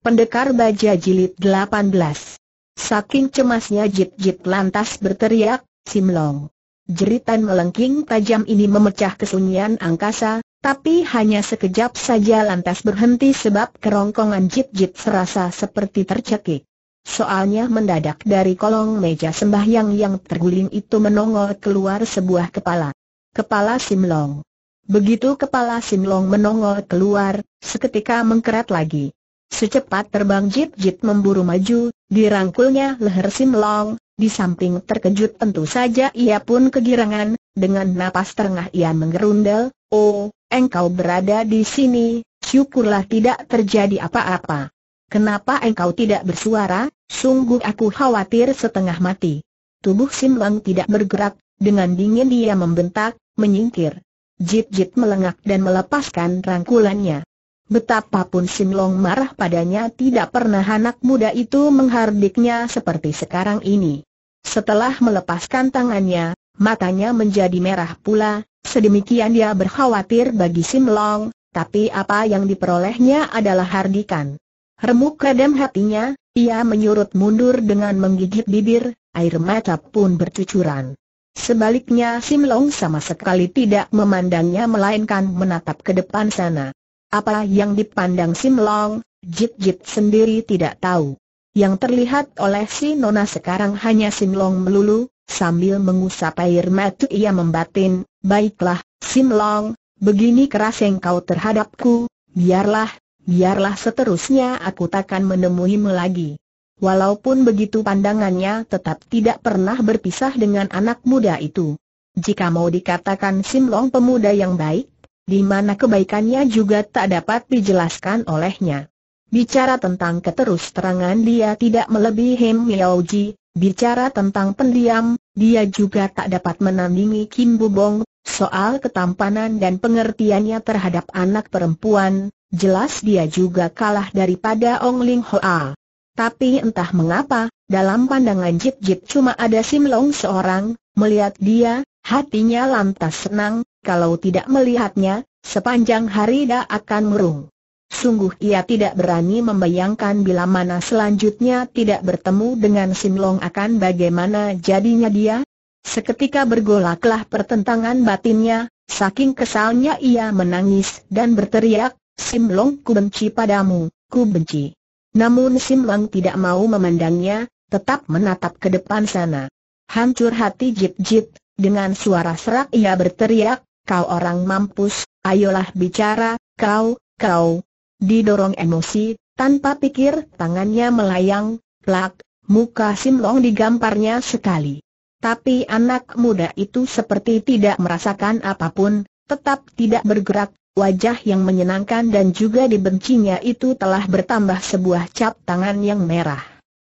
Pendekar Baja Jilid 18 Saking cemasnya Jip Jip lantas berteriak, Simlong. Jeritan melengking tajam ini memecah kesunyian angkasa, tapi hanya sekejap saja lantas berhenti sebab kerongkongan Jip Jip serasa seperti tercekik. Soalnya mendadak dari kolong meja sembahyang yang terguling itu menongol keluar sebuah kepala. Kepala Simlong. Begitu kepala Simlong menongol keluar, seketika mengkerat lagi. Secepat terbang Jit Jit memburu maju, dirangkulnya leher Sim Long, di samping terkejut tentu saja ia pun kegirangan, dengan napas terengah ia menggerundel, Oh, engkau berada di sini, syukurlah tidak terjadi apa-apa. Kenapa engkau tidak bersuara, sungguh aku khawatir setengah mati. Tubuh Sim Long tidak bergerak, dengan dingin dia membentak, menyingkir. Jit-jit melengak dan melepaskan rangkulannya. Betapapun Simlong marah padanya tidak pernah anak muda itu menghardiknya seperti sekarang ini. Setelah melepaskan tangannya, matanya menjadi merah pula, sedemikian dia berkhawatir bagi Simlong. tapi apa yang diperolehnya adalah hardikan. Remuk kedam hatinya, ia menyurut mundur dengan menggigit bibir, air mata pun bercucuran. Sebaliknya Simlong sama sekali tidak memandangnya melainkan menatap ke depan sana. Apa yang dipandang Sim Long, Jit Jit sendiri tidak tahu. Yang terlihat oleh si Nona sekarang hanya Sim Long melulu, sambil mengusap air mata ia membatin, Baiklah, Sim Long, begini keras engkau terhadapku, biarlah, biarlah seterusnya aku takkan menemuimu lagi. Walaupun begitu pandangannya tetap tidak pernah berpisah dengan anak muda itu. Jika mau dikatakan Sim Long pemuda yang baik, di mana kebaikannya juga tak dapat dijelaskan olehnya. Bicara tentang keterus terangan dia tidak melebihi Miaoji, bicara tentang pendiam, dia juga tak dapat menandingi Kim Bubong, soal ketampanan dan pengertiannya terhadap anak perempuan, jelas dia juga kalah daripada Ong Ling Hoa. Tapi entah mengapa, dalam pandangan Jip Jip cuma ada Sim Long seorang, melihat dia, hatinya lantas senang, kalau tidak melihatnya, sepanjang hari dia akan murung. Sungguh ia tidak berani membayangkan bila mana selanjutnya tidak bertemu dengan Simlong akan bagaimana jadinya dia. Seketika bergolaklah pertentangan batinnya, saking kesalnya ia menangis dan berteriak, Simlong ku benci padamu, ku benci. Namun Simlong tidak mau memandangnya, tetap menatap ke depan sana. Hancur hati Jip Jip, dengan suara serak ia berteriak, kau orang mampus, ayolah bicara, kau, kau. Didorong emosi, tanpa pikir tangannya melayang, plak, muka Simlong digamparnya sekali. Tapi anak muda itu seperti tidak merasakan apapun, tetap tidak bergerak, wajah yang menyenangkan dan juga dibencinya itu telah bertambah sebuah cap tangan yang merah.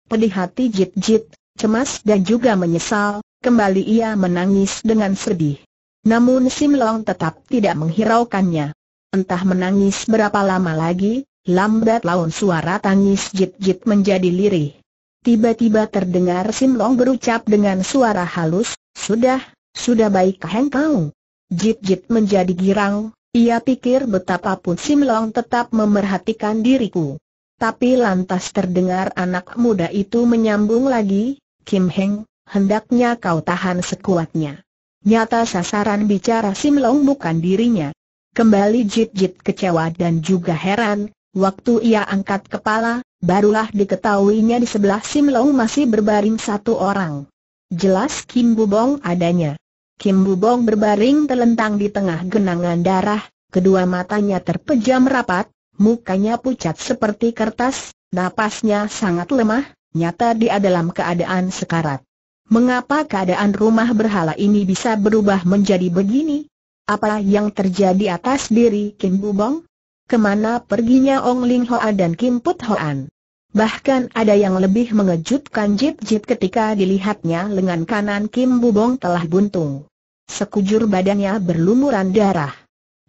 Pedih hati jit-jit, cemas dan juga menyesal, kembali ia menangis dengan sedih. Namun Sim Long tetap tidak menghiraukannya. Entah menangis berapa lama lagi, lambat laun suara tangis jit-jit menjadi lirih. Tiba-tiba terdengar Sim Long berucap dengan suara halus, Sudah, sudah baik kau? Jit-jit menjadi girang, ia pikir betapapun Sim Long tetap memerhatikan diriku. Tapi lantas terdengar anak muda itu menyambung lagi, Kim Heng, hendaknya kau tahan sekuatnya. Nyata sasaran bicara Sim Long bukan dirinya. Kembali Jit-Jit kecewa dan juga heran, waktu ia angkat kepala, barulah diketahuinya di sebelah Sim Long masih berbaring satu orang. Jelas Kim Bubong adanya. Kim Bubong berbaring telentang di tengah genangan darah, kedua matanya terpejam rapat, mukanya pucat seperti kertas, napasnya sangat lemah, nyata dia dalam keadaan sekarat. Mengapa keadaan rumah berhala ini bisa berubah menjadi begini? Apa yang terjadi atas diri Kim Bubong? Kemana perginya Ong Ling Hoa dan Kim Put Hoan? Bahkan ada yang lebih mengejutkan Jip Jip ketika dilihatnya lengan kanan Kim Bubong telah buntung. Sekujur badannya berlumuran darah.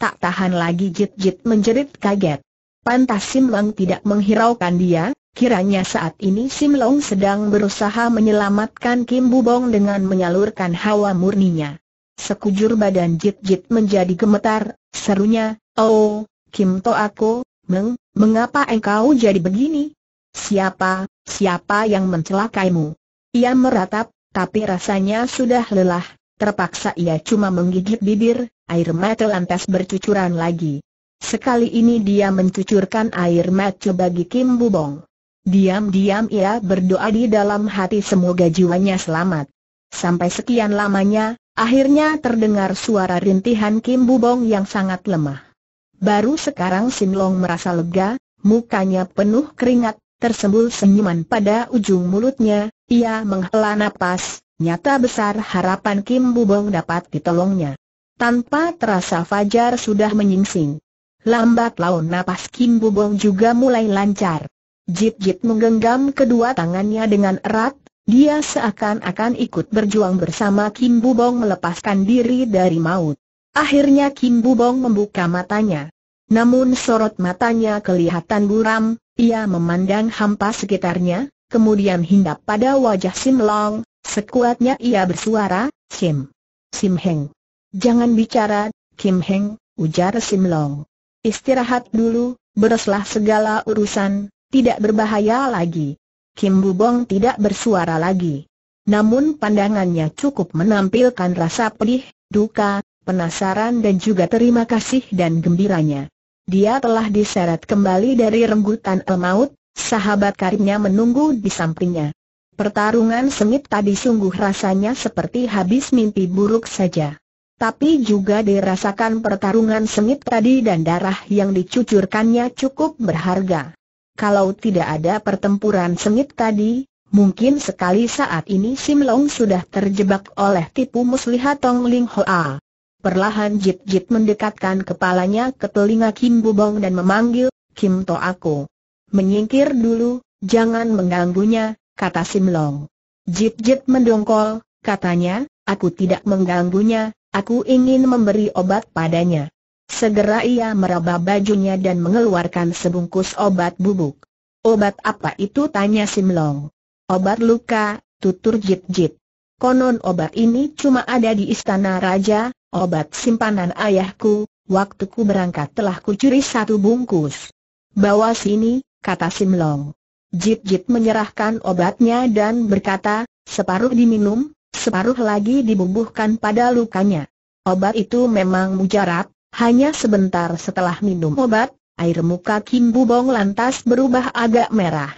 Tak tahan lagi Jip Jip menjerit kaget. Pantas Sim Leng tidak menghiraukan dia, Kiranya saat ini Sim Long sedang berusaha menyelamatkan Kim Bubong dengan menyalurkan hawa murninya. Sekujur badan Jit Jit menjadi gemetar, serunya, Oh, Kim To Aku, Meng, mengapa engkau jadi begini? Siapa, siapa yang mencelakaimu? Ia meratap, tapi rasanya sudah lelah, terpaksa ia cuma menggigit bibir, air mata lantas bercucuran lagi. Sekali ini dia mencucurkan air mata bagi Kim Bubong. Diam-diam ia berdoa di dalam hati semoga jiwanya selamat. Sampai sekian lamanya, akhirnya terdengar suara rintihan Kim Bubong yang sangat lemah. Baru sekarang Sin Long merasa lega, mukanya penuh keringat, tersembul senyuman pada ujung mulutnya, ia menghela napas, nyata besar harapan Kim Bubong dapat ditolongnya. Tanpa terasa Fajar sudah menyingsing. Lambat laun napas Kim Bubong juga mulai lancar. Jit Jit menggenggam kedua tangannya dengan erat, dia seakan-akan ikut berjuang bersama Kim Bubong melepaskan diri dari maut. Akhirnya Kim Bubong membuka matanya. Namun sorot matanya kelihatan buram, ia memandang hampa sekitarnya, kemudian hinggap pada wajah Sim Long, sekuatnya ia bersuara, Sim. Sim Heng. Jangan bicara, Kim Heng, ujar Sim Long. Istirahat dulu, bereslah segala urusan, tidak berbahaya lagi. Kim Bubong tidak bersuara lagi. Namun pandangannya cukup menampilkan rasa pedih, duka, penasaran dan juga terima kasih dan gembiranya. Dia telah diseret kembali dari renggutan el maut, sahabat karibnya menunggu di sampingnya. Pertarungan sengit tadi sungguh rasanya seperti habis mimpi buruk saja. Tapi juga dirasakan pertarungan sengit tadi dan darah yang dicucurkannya cukup berharga kalau tidak ada pertempuran sengit tadi, mungkin sekali saat ini Sim Long sudah terjebak oleh tipu muslihat Tong Ling Hoa. Perlahan Jip Jip mendekatkan kepalanya ke telinga Kim Bubong dan memanggil, Kim To Aku. Menyingkir dulu, jangan mengganggunya, kata Sim Long. Jip Jip mendongkol, katanya, aku tidak mengganggunya, aku ingin memberi obat padanya. Segera ia meraba bajunya dan mengeluarkan sebungkus obat bubuk. Obat apa itu tanya Simlong. Obat luka, tutur Jip Jip. Konon obat ini cuma ada di istana raja, obat simpanan ayahku, waktu ku berangkat telah ku curi satu bungkus. Bawa sini, kata Simlong. Jip Jip menyerahkan obatnya dan berkata, separuh diminum, separuh lagi dibubuhkan pada lukanya. Obat itu memang mujarab, hanya sebentar setelah minum obat, air muka Kim Bubong lantas berubah agak merah.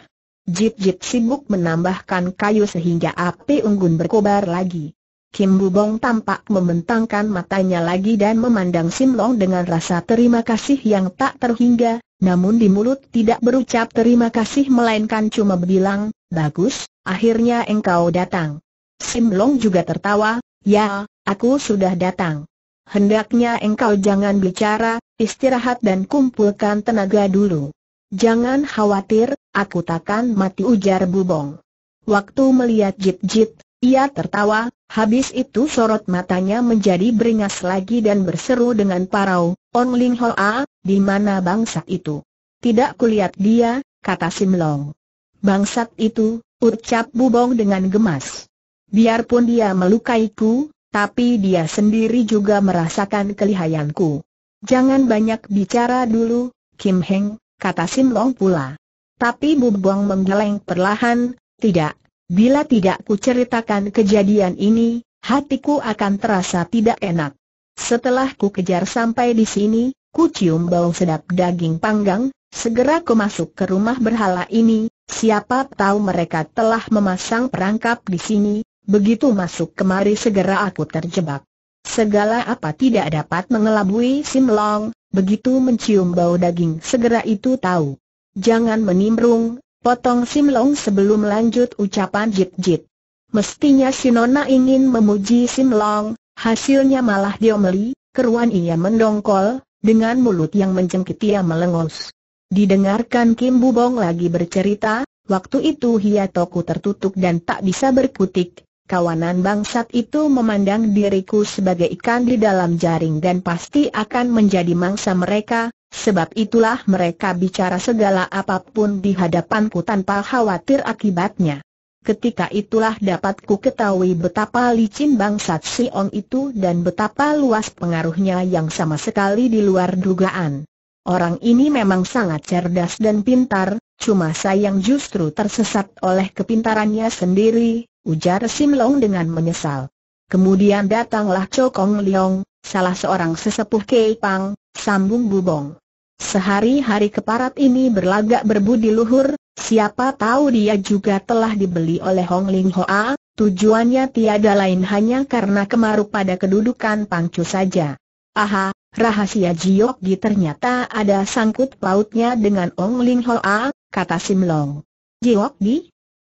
Jit-jit sibuk menambahkan kayu sehingga api unggun berkobar lagi. Kim Bubong tampak membentangkan matanya lagi dan memandang Sim Long dengan rasa terima kasih yang tak terhingga, namun di mulut tidak berucap terima kasih melainkan cuma bilang, bagus, akhirnya engkau datang. Sim Long juga tertawa, ya, aku sudah datang hendaknya engkau jangan bicara, istirahat dan kumpulkan tenaga dulu. Jangan khawatir, aku takkan mati ujar Bubong. Waktu melihat Jit-Jit, ia tertawa, habis itu sorot matanya menjadi beringas lagi dan berseru dengan parau, On Ling a, di mana bangsat itu? Tidak kulihat dia, kata Simlong. Bangsat itu, ucap Bubong dengan gemas. Biarpun dia melukai ku tapi dia sendiri juga merasakan kelihayanku. Jangan banyak bicara dulu, Kim Heng, kata Sim Long pula. Tapi Bubuang menggeleng perlahan, tidak, bila tidak kuceritakan kejadian ini, hatiku akan terasa tidak enak. Setelah ku kejar sampai di sini, ku cium bau sedap daging panggang, segera ku masuk ke rumah berhala ini, siapa tahu mereka telah memasang perangkap di sini, Begitu masuk kemari segera aku terjebak. Segala apa tidak dapat mengelabui Sim Long begitu mencium bau daging segera itu tahu. Jangan menimbrung, potong Sim Long sebelum lanjut ucapan Jit Jit. Mestinya Shinona ingin memuji Sim Long hasilnya malah dia meli keruan ia mendongkol, dengan mulut yang menjengkit ia melengos. Didengarkan Kim Bubong lagi bercerita, Waktu itu Hiatoku tertutup dan tak bisa berkutik, kawanan bangsat itu memandang diriku sebagai ikan di dalam jaring dan pasti akan menjadi mangsa mereka, sebab itulah mereka bicara segala apapun di hadapanku tanpa khawatir akibatnya. Ketika itulah dapat ku ketahui betapa licin bangsat Si Siong itu dan betapa luas pengaruhnya yang sama sekali di luar dugaan. Orang ini memang sangat cerdas dan pintar, cuma sayang justru tersesat oleh kepintarannya sendiri, ujar Sim Long dengan menyesal. Kemudian datanglah Cokong Leong, salah seorang sesepuh Kei Pang, sambung bubong. Sehari-hari keparat ini berlagak berbudi luhur, siapa tahu dia juga telah dibeli oleh Hong Ling Hoa, tujuannya tiada lain hanya karena kemaruk pada kedudukan pangcu saja. Aha, rahasia Jiok Gi ternyata ada sangkut pautnya dengan Hong Ling Hoa, kata Simlong. Jiok Gi?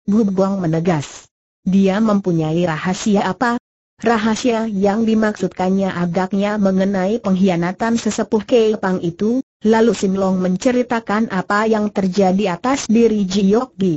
Bubong menegas. Dia mempunyai rahasia apa? Rahasia yang dimaksudkannya agaknya mengenai pengkhianatan sesepuh Kepang itu, lalu Simlong menceritakan apa yang terjadi atas diri Ji Jiokgi.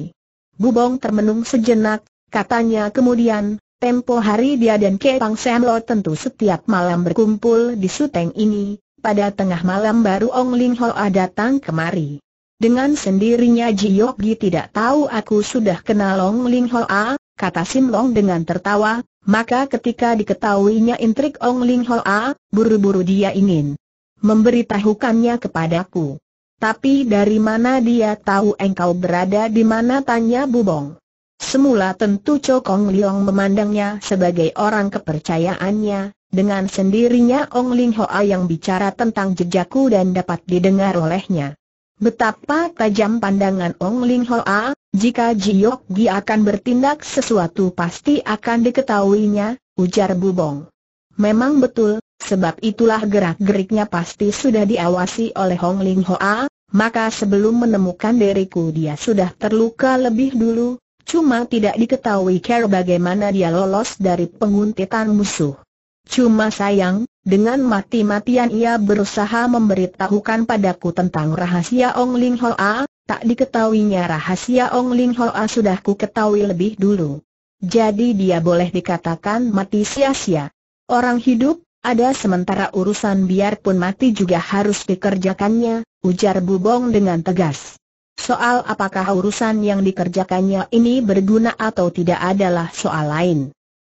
Bubong termenung sejenak, katanya kemudian, tempo hari dia dan Keipang Semlo tentu setiap malam berkumpul di suteng ini, pada tengah malam baru Ong Ling Hoa datang kemari. Dengan sendirinya Ji Jiokgi tidak tahu aku sudah kenal Ong Ling Hoa, kata Sim Long dengan tertawa, maka ketika diketahuinya intrik Ong Ling Hoa, buru-buru dia ingin memberitahukannya kepadaku. Tapi dari mana dia tahu engkau berada di mana tanya Bubong. Semula tentu Kong Liong memandangnya sebagai orang kepercayaannya, dengan sendirinya Ong Ling Hoa yang bicara tentang jejakku dan dapat didengar olehnya. Betapa tajam pandangan Ong Ling Hoa, jika Yok Gi akan bertindak sesuatu pasti akan diketahuinya, ujar Bubong. Memang betul, sebab itulah gerak-geriknya pasti sudah diawasi oleh Ong Ling Hoa, maka sebelum menemukan diriku dia sudah terluka lebih dulu, cuma tidak diketahui care bagaimana dia lolos dari penguntitan musuh. Cuma sayang, dengan mati-matian ia berusaha memberitahukan padaku tentang rahasia Ong Ling Hoa, tak diketahuinya rahasia Ong Ling Hoa sudah ku ketahui lebih dulu. Jadi dia boleh dikatakan mati sia-sia. Orang hidup, ada sementara urusan biarpun mati juga harus dikerjakannya, ujar Bubong dengan tegas. Soal apakah urusan yang dikerjakannya ini berguna atau tidak adalah soal lain.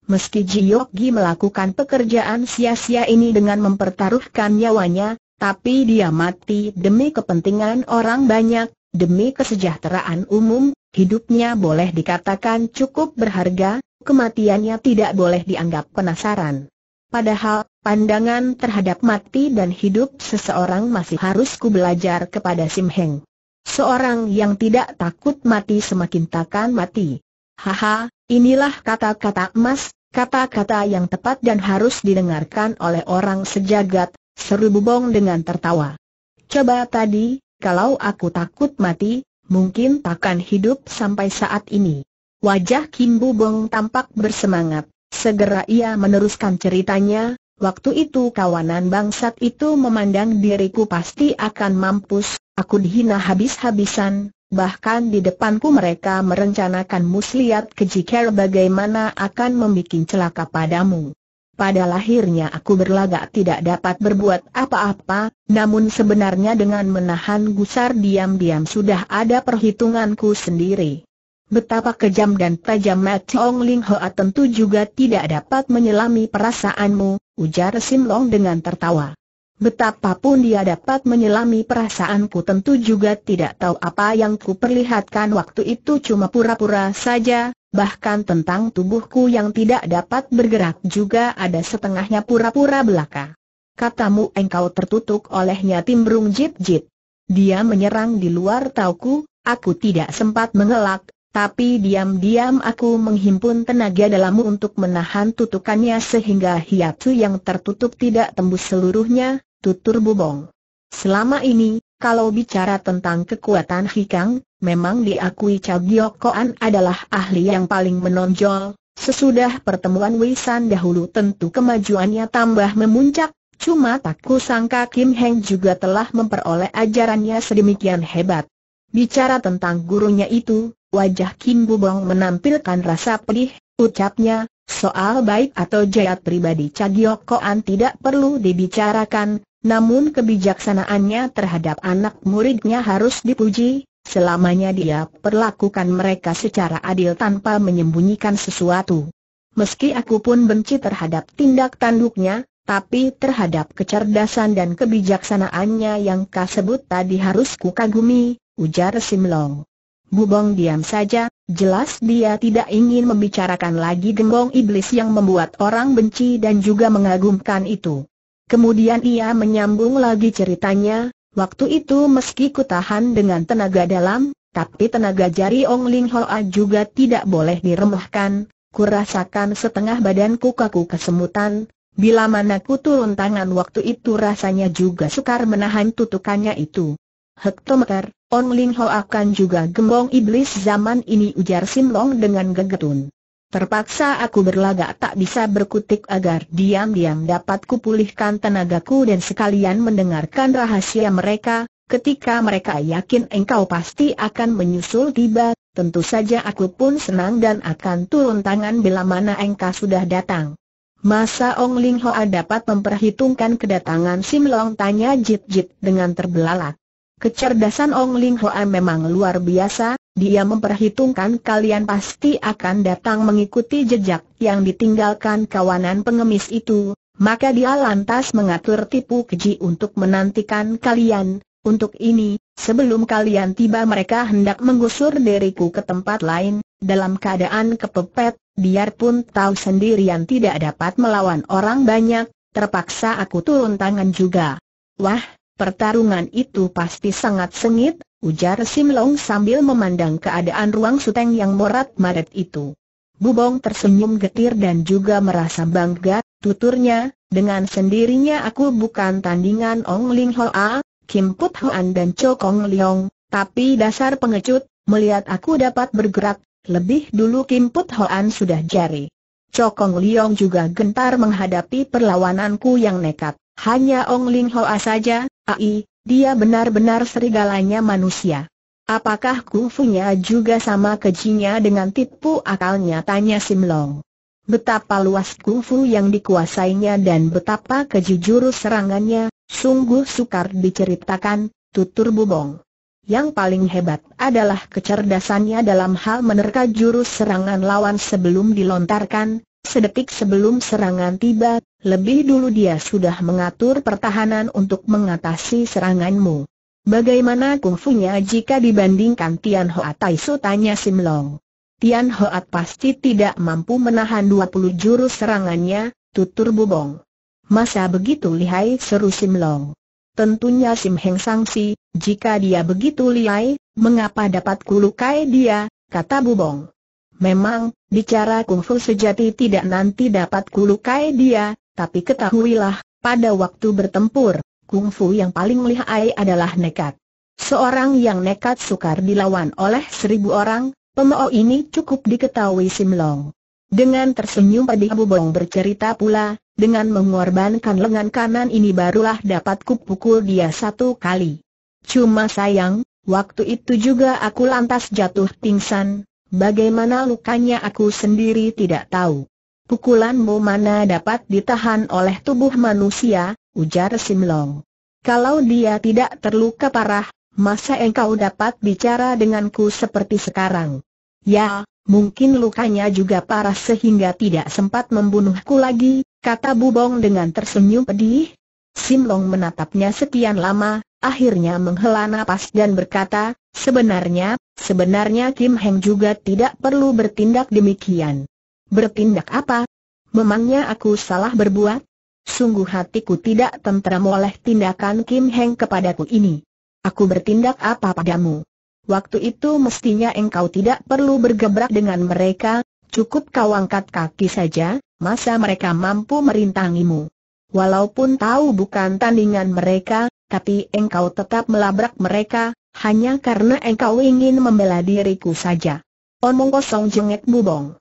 Meski Jiyogi melakukan pekerjaan sia-sia ini dengan mempertaruhkan nyawanya, tapi dia mati demi kepentingan orang banyak, demi kesejahteraan umum, hidupnya boleh dikatakan cukup berharga, kematiannya tidak boleh dianggap penasaran. Padahal, pandangan terhadap mati dan hidup seseorang masih harus ku belajar kepada Sim Heng. Seorang yang tidak takut mati semakin takkan mati. Haha, inilah kata-kata emas, Kata-kata yang tepat dan harus didengarkan oleh orang sejagat, seru Bubong dengan tertawa. Coba tadi, kalau aku takut mati, mungkin takkan hidup sampai saat ini. Wajah Kim Bubong tampak bersemangat, segera ia meneruskan ceritanya, waktu itu kawanan bangsat itu memandang diriku pasti akan mampus, aku dihina habis-habisan, Bahkan di depanku mereka merencanakan muslihat keji kejiker bagaimana akan membuat celaka padamu. Pada lahirnya aku berlagak tidak dapat berbuat apa-apa, namun sebenarnya dengan menahan gusar diam-diam sudah ada perhitunganku sendiri. Betapa kejam dan tajam Chong Ling Hoa tentu juga tidak dapat menyelami perasaanmu, ujar Sim Long dengan tertawa. Betapapun dia dapat menyelami perasaanku tentu juga tidak tahu apa yang kuperlihatkan waktu itu cuma pura-pura saja, bahkan tentang tubuhku yang tidak dapat bergerak juga ada setengahnya pura-pura belaka. Katamu engkau tertutup olehnya timbrung jip-jip. Dia menyerang di luar tauku, aku tidak sempat mengelak, tapi diam-diam aku menghimpun tenaga dalammu untuk menahan tutukannya sehingga hiatu yang tertutup tidak tembus seluruhnya, tutur bubong. Selama ini, kalau bicara tentang kekuatan Hikang, memang diakui Cagio Koan adalah ahli yang paling menonjol. Sesudah pertemuan Wisan dahulu tentu kemajuannya tambah memuncak, cuma tak kusangka Kim Heng juga telah memperoleh ajarannya sedemikian hebat. Bicara tentang gurunya itu, wajah Kim Bubong menampilkan rasa pedih, ucapnya, soal baik atau jahat pribadi Cagio Koan tidak perlu dibicarakan, namun kebijaksanaannya terhadap anak muridnya harus dipuji, selamanya dia perlakukan mereka secara adil tanpa menyembunyikan sesuatu. Meski aku pun benci terhadap tindak tanduknya, tapi terhadap kecerdasan dan kebijaksanaannya yang kasebut tadi harus kukagumi, ujar Simlong. Bubong diam saja, jelas dia tidak ingin membicarakan lagi gembong iblis yang membuat orang benci dan juga mengagumkan itu. Kemudian ia menyambung lagi ceritanya, waktu itu meski kutahan dengan tenaga dalam, tapi tenaga jari Ong Ling Hoa juga tidak boleh diremehkan, kurasakan setengah badanku kaku kesemutan, bila mana ku turun tangan waktu itu rasanya juga sukar menahan tutukannya itu. Hektometer, Ong Ling Ho akan juga gembong iblis zaman ini ujar Sim Long dengan gegetun. Terpaksa aku berlagak tak bisa berkutik agar diam-diam dapat kupulihkan tenagaku dan sekalian mendengarkan rahasia mereka, ketika mereka yakin engkau pasti akan menyusul tiba, tentu saja aku pun senang dan akan turun tangan bila mana engkau sudah datang. Masa Ong Ling Hoa dapat memperhitungkan kedatangan Sim Long tanya Jit Jit dengan terbelalak. Kecerdasan Ong Ling Hoa memang luar biasa, dia memperhitungkan kalian pasti akan datang mengikuti jejak yang ditinggalkan kawanan pengemis itu, maka dia lantas mengatur tipu keji untuk menantikan kalian. Untuk ini, sebelum kalian tiba mereka hendak menggusur diriku ke tempat lain, dalam keadaan kepepet, biarpun tahu sendirian tidak dapat melawan orang banyak, terpaksa aku turun tangan juga. Wah, pertarungan itu pasti sangat sengit, ujar Sim Long sambil memandang keadaan ruang suteng yang morat-maret itu. Bubong tersenyum getir dan juga merasa bangga, tuturnya, dengan sendirinya aku bukan tandingan Ong Ling Hoa, Kim Put Hoan dan Cho Kong Leong, tapi dasar pengecut, melihat aku dapat bergerak, lebih dulu Kim Put Hoan sudah jari. Cho Kong Leong juga gentar menghadapi perlawananku yang nekat, hanya Ong Ling Hoa saja, ai, dia benar-benar serigalanya manusia. Apakah kufunya juga sama kejinya dengan tipu akalnya tanya Simlong. Betapa luas kufu yang dikuasainya dan betapa kejujur serangannya, sungguh sukar diceritakan, tutur bubong. Yang paling hebat adalah kecerdasannya dalam hal menerka jurus serangan lawan sebelum dilontarkan, sedetik sebelum serangan tiba, lebih dulu dia sudah mengatur pertahanan untuk mengatasi seranganmu. Bagaimana kungfunya jika dibandingkan Tian Tai? Taisu tanya Long? Tian Hoa pasti tidak mampu menahan 20 jurus serangannya, tutur bubong. Masa begitu lihai seru Sim Long? Tentunya Sim Heng sangsi, jika dia begitu lihai, mengapa dapat kulukai dia, kata bubong. Memang, bicara kungfu sejati tidak nanti dapat kulukai dia, tapi ketahuilah, pada waktu bertempur, kungfu yang paling lihai adalah nekat. Seorang yang nekat sukar dilawan oleh seribu orang, pemao ini cukup diketahui Simlong. Dengan tersenyum Padi Bong bercerita pula, dengan mengorbankan lengan kanan ini barulah dapat kupukul dia satu kali. Cuma sayang, waktu itu juga aku lantas jatuh pingsan, bagaimana lukanya aku sendiri tidak tahu. Pukulanmu mana dapat ditahan oleh tubuh manusia, ujar Simlong. Kalau dia tidak terluka parah, masa engkau dapat bicara denganku seperti sekarang? Ya, mungkin lukanya juga parah sehingga tidak sempat membunuhku lagi, kata Bubong dengan tersenyum pedih. Simlong menatapnya sekian lama, akhirnya menghela napas dan berkata, sebenarnya, sebenarnya Kim Heng juga tidak perlu bertindak demikian. Bertindak apa? Memangnya aku salah berbuat? Sungguh hatiku tidak tentram oleh tindakan Kim Heng kepadaku ini. Aku bertindak apa padamu? Waktu itu mestinya engkau tidak perlu bergebrak dengan mereka, cukup kau angkat kaki saja, masa mereka mampu merintangimu. Walaupun tahu bukan tandingan mereka, tapi engkau tetap melabrak mereka, hanya karena engkau ingin membela diriku saja. Omong kosong jengek bubong.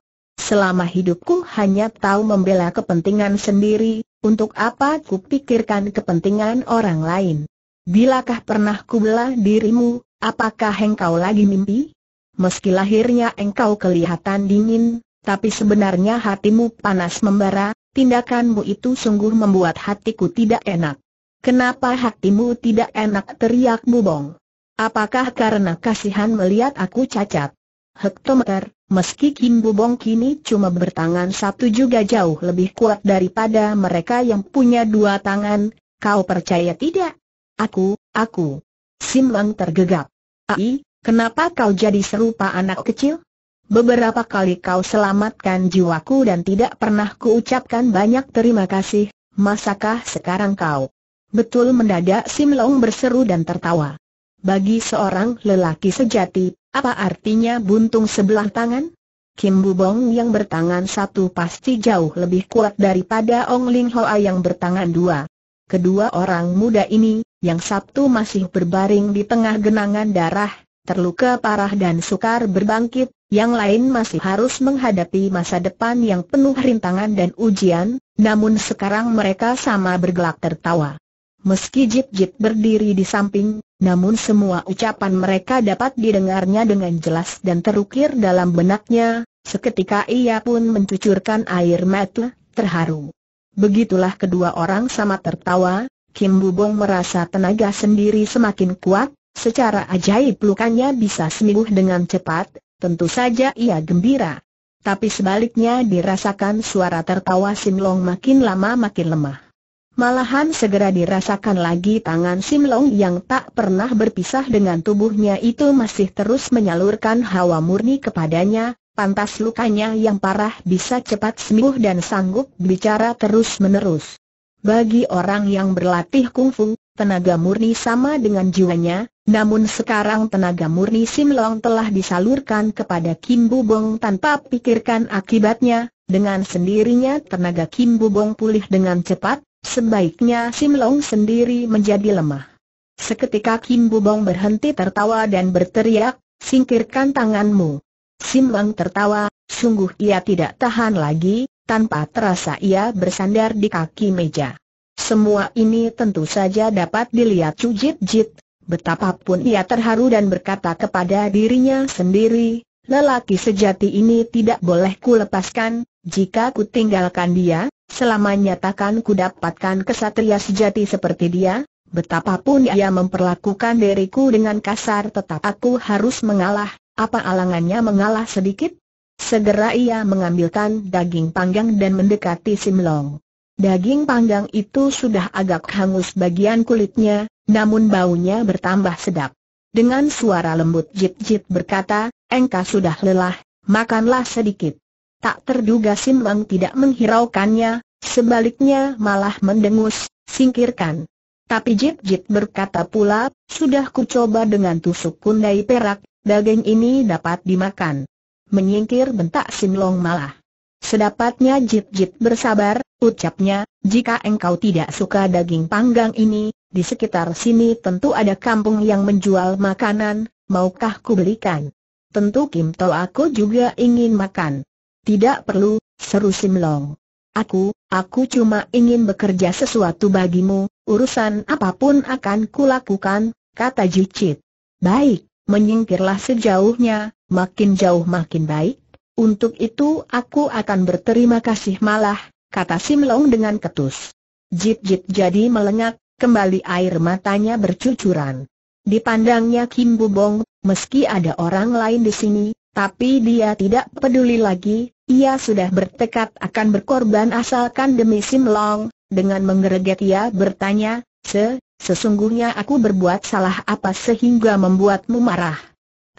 Selama hidupku hanya tahu membela kepentingan sendiri, untuk apa ku kepentingan orang lain? Bilakah pernah ku dirimu, apakah engkau lagi mimpi? Meski lahirnya engkau kelihatan dingin, tapi sebenarnya hatimu panas membara, tindakanmu itu sungguh membuat hatiku tidak enak. Kenapa hatimu tidak enak teriak bubong? Apakah karena kasihan melihat aku cacat? hektometer, meski Kim Bubong kini cuma bertangan satu juga jauh lebih kuat daripada mereka yang punya dua tangan, kau percaya tidak? Aku, aku. Sim Lang tergegap. Ai, kenapa kau jadi serupa anak kecil? Beberapa kali kau selamatkan jiwaku dan tidak pernah kuucapkan banyak terima kasih, masakah sekarang kau? Betul mendadak Sim Long berseru dan tertawa. Bagi seorang lelaki sejati, apa artinya buntung sebelah tangan? Kim Bubong yang bertangan satu pasti jauh lebih kuat daripada Ong Ling Hoa yang bertangan dua. Kedua orang muda ini, yang Sabtu masih berbaring di tengah genangan darah, terluka parah dan sukar berbangkit, yang lain masih harus menghadapi masa depan yang penuh rintangan dan ujian, namun sekarang mereka sama bergelak tertawa. Meski Jip-Jip berdiri di samping, namun semua ucapan mereka dapat didengarnya dengan jelas dan terukir dalam benaknya, seketika ia pun mencucurkan air mata, terharu. Begitulah kedua orang sama tertawa, Kim Bubong merasa tenaga sendiri semakin kuat, secara ajaib lukanya bisa sembuh dengan cepat, tentu saja ia gembira. Tapi sebaliknya dirasakan suara tertawa Long makin lama makin lemah. Malahan segera dirasakan lagi tangan Sim Long yang tak pernah berpisah dengan tubuhnya itu masih terus menyalurkan hawa murni kepadanya, pantas lukanya yang parah bisa cepat sembuh dan sanggup bicara terus-menerus. Bagi orang yang berlatih kungfu, tenaga murni sama dengan jiwanya, namun sekarang tenaga murni Sim Long telah disalurkan kepada Kim Bu Bong tanpa pikirkan akibatnya, dengan sendirinya tenaga Kim Bu Bong pulih dengan cepat, Sebaiknya Sim Long sendiri menjadi lemah. Seketika Kim Bubong berhenti tertawa dan berteriak, singkirkan tanganmu. Sim Long tertawa, sungguh ia tidak tahan lagi, tanpa terasa ia bersandar di kaki meja. Semua ini tentu saja dapat dilihat cujit Jit betapapun ia terharu dan berkata kepada dirinya sendiri, lelaki sejati ini tidak boleh kulepaskan, jika ku tinggalkan dia, selama ku dapatkan kesatria sejati seperti dia, betapapun ia memperlakukan diriku dengan kasar tetap aku harus mengalah, apa alangannya mengalah sedikit? Segera ia mengambilkan daging panggang dan mendekati Simlong. Daging panggang itu sudah agak hangus bagian kulitnya, namun baunya bertambah sedap. Dengan suara lembut Jip Jip berkata, Engkau sudah lelah, makanlah sedikit. Tak terduga Simlong tidak menghiraukannya, Sebaliknya malah mendengus, singkirkan. Tapi Jip Jip berkata pula, sudah kucoba dengan tusuk kundai perak, daging ini dapat dimakan. Menyingkir bentak Sinlong malah. Sedapatnya Jip Jip bersabar, ucapnya, jika engkau tidak suka daging panggang ini, di sekitar sini tentu ada kampung yang menjual makanan, maukah ku belikan? Tentu Kim To aku juga ingin makan. Tidak perlu, seru Simlong. Aku, aku cuma ingin bekerja sesuatu bagimu, urusan apapun akan kulakukan, kata Jucit. Baik, menyingkirlah sejauhnya, makin jauh makin baik. Untuk itu aku akan berterima kasih malah, kata Simlong dengan ketus. Jit-jit jadi melengak, kembali air matanya bercucuran. Dipandangnya Kim Bubong, meski ada orang lain di sini, tapi dia tidak peduli lagi, ia sudah bertekad akan berkorban asalkan demi Sim Long. dengan menggereget ia bertanya, Se, sesungguhnya aku berbuat salah apa sehingga membuatmu marah?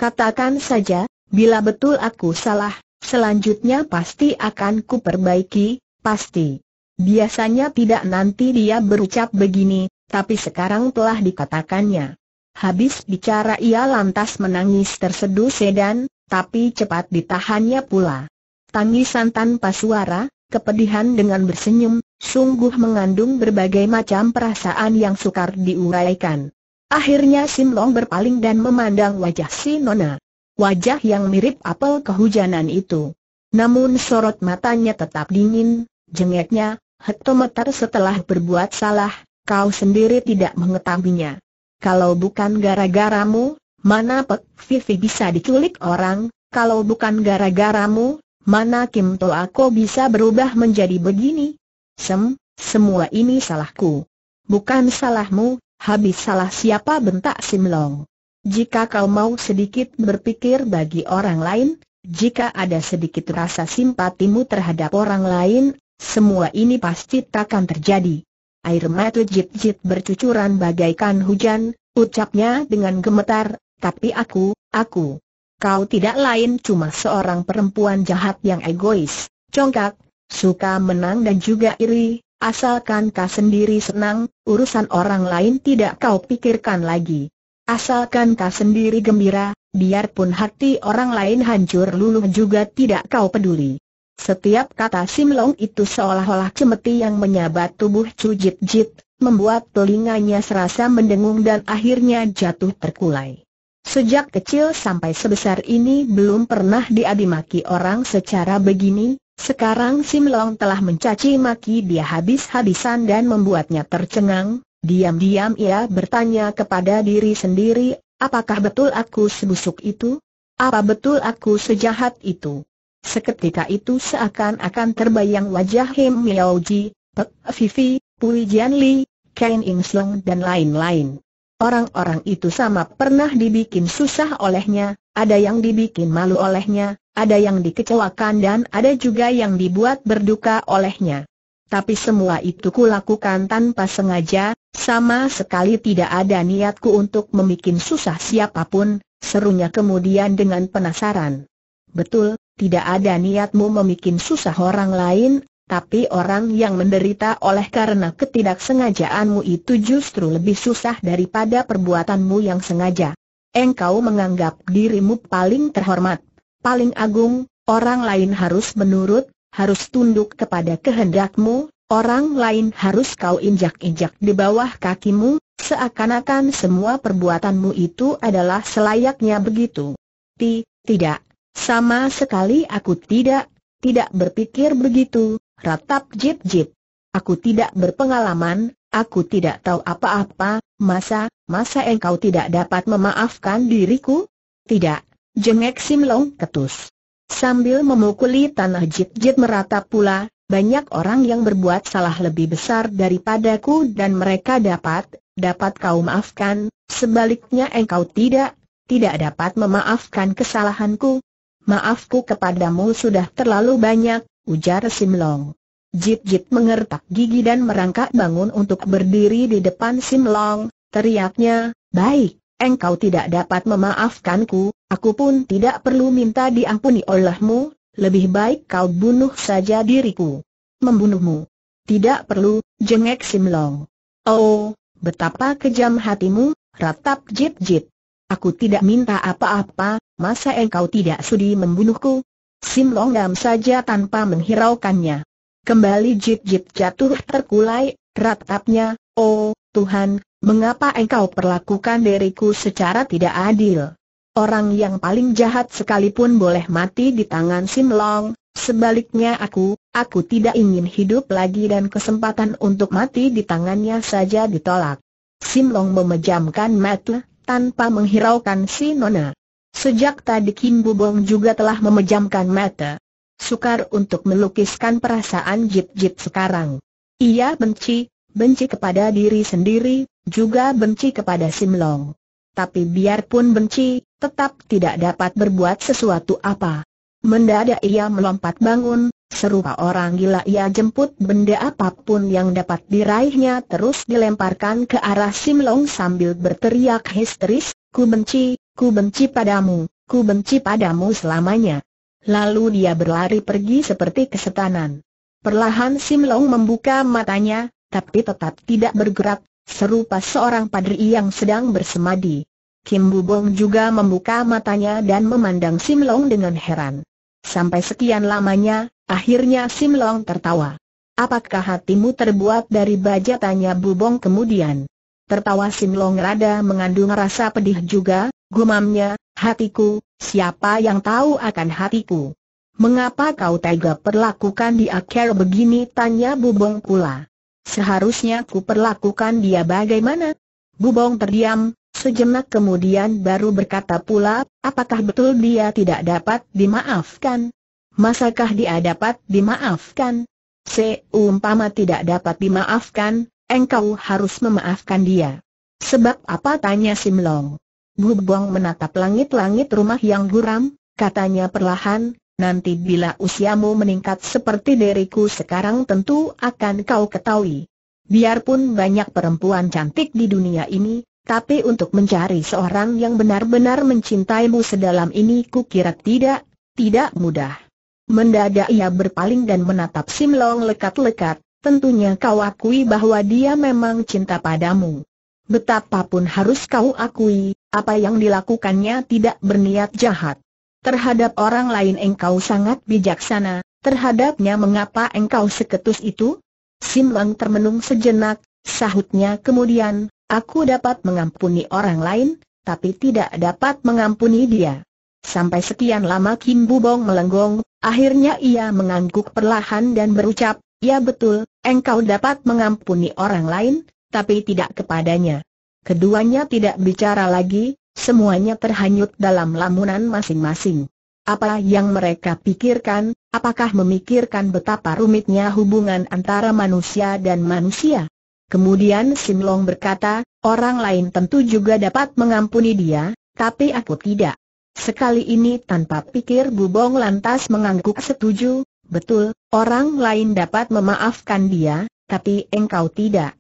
Katakan saja, bila betul aku salah, selanjutnya pasti akan kuperbaiki, pasti. Biasanya tidak nanti dia berucap begini, tapi sekarang telah dikatakannya. Habis bicara ia lantas menangis terseduh sedan, tapi cepat ditahannya pula. Tangisan tanpa suara, kepedihan dengan bersenyum, sungguh mengandung berbagai macam perasaan yang sukar diuraikan. Akhirnya Sim Long berpaling dan memandang wajah si Nona. Wajah yang mirip apel kehujanan itu. Namun sorot matanya tetap dingin, jengeknya, hektometer setelah berbuat salah, kau sendiri tidak mengetahuinya. Kalau bukan gara-garamu, Mana Pek Vivi bisa diculik orang, kalau bukan gara-garamu, mana Kim Toa aku bisa berubah menjadi begini? Sem, semua ini salahku. Bukan salahmu, habis salah siapa bentak Simlong. Jika kau mau sedikit berpikir bagi orang lain, jika ada sedikit rasa simpatimu terhadap orang lain, semua ini pasti takkan terjadi. Air mata jit-jit bercucuran bagaikan hujan, ucapnya dengan gemetar, tapi aku, aku. Kau tidak lain cuma seorang perempuan jahat yang egois, congkak, suka menang dan juga iri, asalkan kau sendiri senang, urusan orang lain tidak kau pikirkan lagi. Asalkan kau sendiri gembira, biarpun hati orang lain hancur luluh juga tidak kau peduli. Setiap kata Simlong itu seolah-olah cemeti yang menyabat tubuh Cujit Jit, membuat telinganya serasa mendengung dan akhirnya jatuh terkulai. Sejak kecil sampai sebesar ini belum pernah diadimaki orang secara begini, sekarang Sim Long telah mencaci maki dia habis-habisan dan membuatnya tercengang, diam-diam ia bertanya kepada diri sendiri, apakah betul aku sebusuk itu? Apa betul aku sejahat itu? Seketika itu seakan-akan terbayang wajah Him Miao Ji, Pek Vivi, Pui Jian Li, Ken Ing Sleng dan lain-lain. Orang-orang itu sama pernah dibikin susah olehnya, ada yang dibikin malu olehnya, ada yang dikecewakan dan ada juga yang dibuat berduka olehnya. Tapi semua itu kulakukan tanpa sengaja, sama sekali tidak ada niatku untuk membuat susah siapapun, serunya kemudian dengan penasaran. Betul, tidak ada niatmu membuat susah orang lain, tapi orang yang menderita oleh karena ketidaksengajaanmu itu justru lebih susah daripada perbuatanmu yang sengaja. Engkau menganggap dirimu paling terhormat, paling agung, orang lain harus menurut, harus tunduk kepada kehendakmu, orang lain harus kau injak-injak di bawah kakimu, seakan-akan semua perbuatanmu itu adalah selayaknya begitu. Ti, tidak, sama sekali aku tidak, tidak berpikir begitu, Ratap Jip Jip. Aku tidak berpengalaman, aku tidak tahu apa-apa, masa, masa engkau tidak dapat memaafkan diriku? Tidak, jengek Sim Long ketus. Sambil memukuli tanah Jip Jip meratap pula, banyak orang yang berbuat salah lebih besar daripadaku dan mereka dapat, dapat kau maafkan, sebaliknya engkau tidak, tidak dapat memaafkan kesalahanku. Maafku kepadamu sudah terlalu banyak, ujar Simlong. Jit-jit mengertak gigi dan merangkak bangun untuk berdiri di depan Simlong, teriaknya, baik, engkau tidak dapat memaafkanku, aku pun tidak perlu minta diampuni olehmu, lebih baik kau bunuh saja diriku. Membunuhmu. Tidak perlu, jengek Simlong. Oh, betapa kejam hatimu, ratap Jit-jit. Aku tidak minta apa-apa, masa engkau tidak sudi membunuhku, Sim Long Longam saja tanpa menghiraukannya. Kembali Jip-Jip jatuh terkulai, ratapnya, Oh, Tuhan, mengapa engkau perlakukan diriku secara tidak adil? Orang yang paling jahat sekalipun boleh mati di tangan Sim Long, sebaliknya aku, aku tidak ingin hidup lagi dan kesempatan untuk mati di tangannya saja ditolak. Sim Long memejamkan mata, tanpa menghiraukan si Nona. Sejak tadi Kim Bubong juga telah memejamkan mata. Sukar untuk melukiskan perasaan Jip Jip sekarang. Ia benci, benci kepada diri sendiri, juga benci kepada Sim Long. Tapi biarpun benci, tetap tidak dapat berbuat sesuatu apa. Mendadak ia melompat bangun, serupa orang gila ia jemput benda apapun yang dapat diraihnya terus dilemparkan ke arah Sim Long sambil berteriak histeris, ku benci, Ku benci padamu, ku benci padamu selamanya. Lalu dia berlari pergi seperti kesetanan. Perlahan Sim Long membuka matanya, tapi tetap tidak bergerak, serupa seorang padri yang sedang bersemadi. Kim Bubong juga membuka matanya dan memandang Sim Long dengan heran. Sampai sekian lamanya, akhirnya Sim Long tertawa. Apakah hatimu terbuat dari baja? Tanya Bubong kemudian. Tertawa Sim Long rada mengandung rasa pedih juga, Gumamnya, hatiku, siapa yang tahu akan hatiku? Mengapa kau tega perlakukan dia akhir begini? Tanya Bubong pula. Seharusnya ku perlakukan dia bagaimana? Bubong terdiam, sejenak kemudian baru berkata pula, apakah betul dia tidak dapat dimaafkan? Masakah dia dapat dimaafkan? Seumpama tidak dapat dimaafkan, engkau harus memaafkan dia. Sebab apa tanya Simlong? Bu Buang menatap langit-langit rumah yang guram, katanya perlahan, nanti bila usiamu meningkat seperti diriku sekarang tentu akan kau ketahui. Biarpun banyak perempuan cantik di dunia ini, tapi untuk mencari seorang yang benar-benar mencintaimu sedalam ini ku kira tidak, tidak mudah. Mendadak ia berpaling dan menatap Simlong lekat-lekat, tentunya kau akui bahwa dia memang cinta padamu. Betapapun harus kau akui, apa yang dilakukannya tidak berniat jahat. Terhadap orang lain engkau sangat bijaksana, terhadapnya mengapa engkau seketus itu? Sim Lang termenung sejenak, sahutnya kemudian, aku dapat mengampuni orang lain, tapi tidak dapat mengampuni dia. Sampai sekian lama Kim Bubong melenggong, akhirnya ia mengangguk perlahan dan berucap, ya betul, engkau dapat mengampuni orang lain, tapi tidak kepadanya. Keduanya tidak bicara lagi, semuanya terhanyut dalam lamunan masing-masing. Apa yang mereka pikirkan, apakah memikirkan betapa rumitnya hubungan antara manusia dan manusia? Kemudian Simlong berkata, orang lain tentu juga dapat mengampuni dia, tapi aku tidak. Sekali ini tanpa pikir Bubong lantas mengangguk setuju, betul, orang lain dapat memaafkan dia, tapi engkau tidak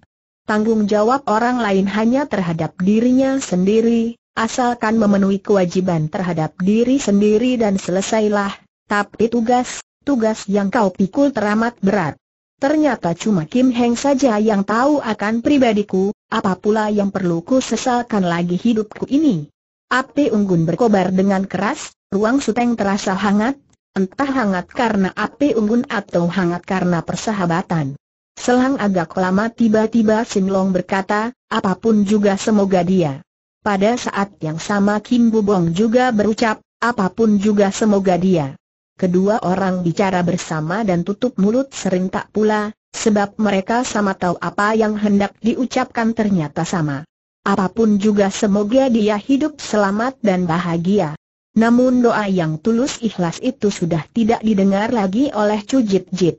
tanggung jawab orang lain hanya terhadap dirinya sendiri, asalkan memenuhi kewajiban terhadap diri sendiri dan selesailah, tapi tugas, tugas yang kau pikul teramat berat. Ternyata cuma Kim Heng saja yang tahu akan pribadiku, apa pula yang perlu ku sesalkan lagi hidupku ini. Api unggun berkobar dengan keras, ruang suteng terasa hangat, entah hangat karena api unggun atau hangat karena persahabatan. Selang agak lama tiba-tiba Simlong berkata, apapun juga semoga dia. Pada saat yang sama Kim Bu-bong juga berucap, apapun juga semoga dia. Kedua orang bicara bersama dan tutup mulut sering tak pula, sebab mereka sama tahu apa yang hendak diucapkan ternyata sama. Apapun juga semoga dia hidup selamat dan bahagia. Namun doa yang tulus ikhlas itu sudah tidak didengar lagi oleh Cujit Jit.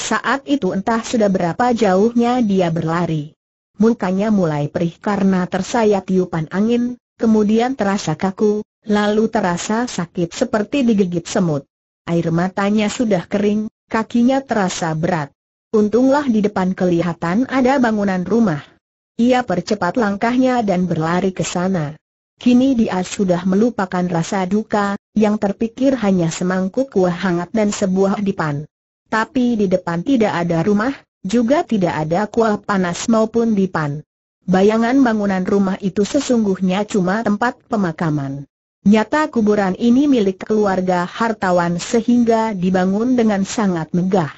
Saat itu entah sudah berapa jauhnya dia berlari. Mukanya mulai perih karena tersayat tiupan angin, kemudian terasa kaku, lalu terasa sakit seperti digigit semut. Air matanya sudah kering, kakinya terasa berat. Untunglah di depan kelihatan ada bangunan rumah. Ia percepat langkahnya dan berlari ke sana. Kini dia sudah melupakan rasa duka, yang terpikir hanya semangkuk kuah hangat dan sebuah dipan. Tapi di depan tidak ada rumah, juga tidak ada kuah panas maupun dipan. Bayangan bangunan rumah itu sesungguhnya cuma tempat pemakaman. Nyata kuburan ini milik keluarga hartawan sehingga dibangun dengan sangat megah.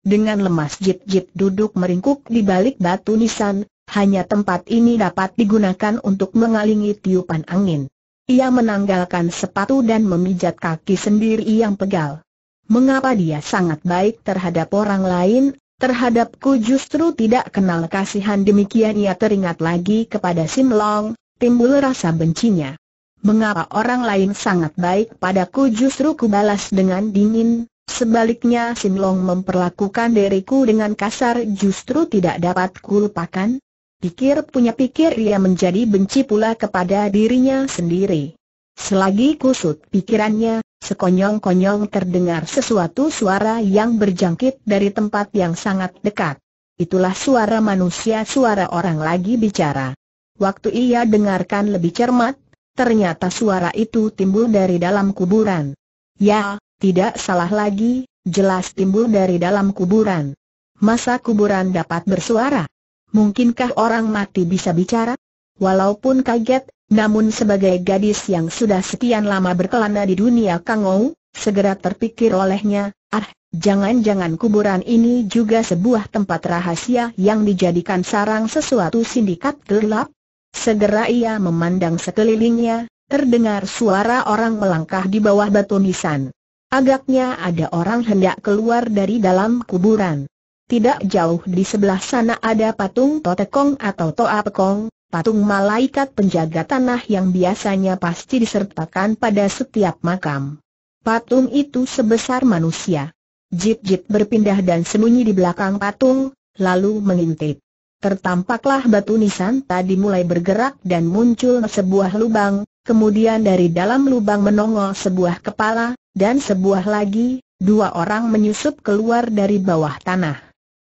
Dengan lemas jit-jit duduk meringkuk di balik batu nisan, hanya tempat ini dapat digunakan untuk mengalingi tiupan angin. Ia menanggalkan sepatu dan memijat kaki sendiri yang pegal mengapa dia sangat baik terhadap orang lain, terhadapku justru tidak kenal kasihan demikian ia teringat lagi kepada Sim Long, timbul rasa bencinya. Mengapa orang lain sangat baik padaku justru kubalas dengan dingin, sebaliknya Sim Long memperlakukan diriku dengan kasar justru tidak dapat kulupakan? Pikir punya pikir ia menjadi benci pula kepada dirinya sendiri. Selagi kusut pikirannya, Sekonyong-konyong terdengar sesuatu suara yang berjangkit dari tempat yang sangat dekat. Itulah suara manusia, suara orang lagi bicara. Waktu ia dengarkan lebih cermat, ternyata suara itu timbul dari dalam kuburan. Ya, tidak salah lagi, jelas timbul dari dalam kuburan. Masa kuburan dapat bersuara? Mungkinkah orang mati bisa bicara? Walaupun kaget, namun sebagai gadis yang sudah sekian lama berkelana di dunia Kangou, segera terpikir olehnya, ah, jangan-jangan kuburan ini juga sebuah tempat rahasia yang dijadikan sarang sesuatu sindikat gelap? Segera ia memandang sekelilingnya, terdengar suara orang melangkah di bawah batu nisan. Agaknya ada orang hendak keluar dari dalam kuburan. Tidak jauh di sebelah sana ada patung Totekong atau Toa Pekong, patung malaikat penjaga tanah yang biasanya pasti disertakan pada setiap makam. Patung itu sebesar manusia. Jip-jip berpindah dan sembunyi di belakang patung, lalu mengintip. Tertampaklah batu nisan tadi mulai bergerak dan muncul sebuah lubang, kemudian dari dalam lubang menongol sebuah kepala, dan sebuah lagi, dua orang menyusup keluar dari bawah tanah.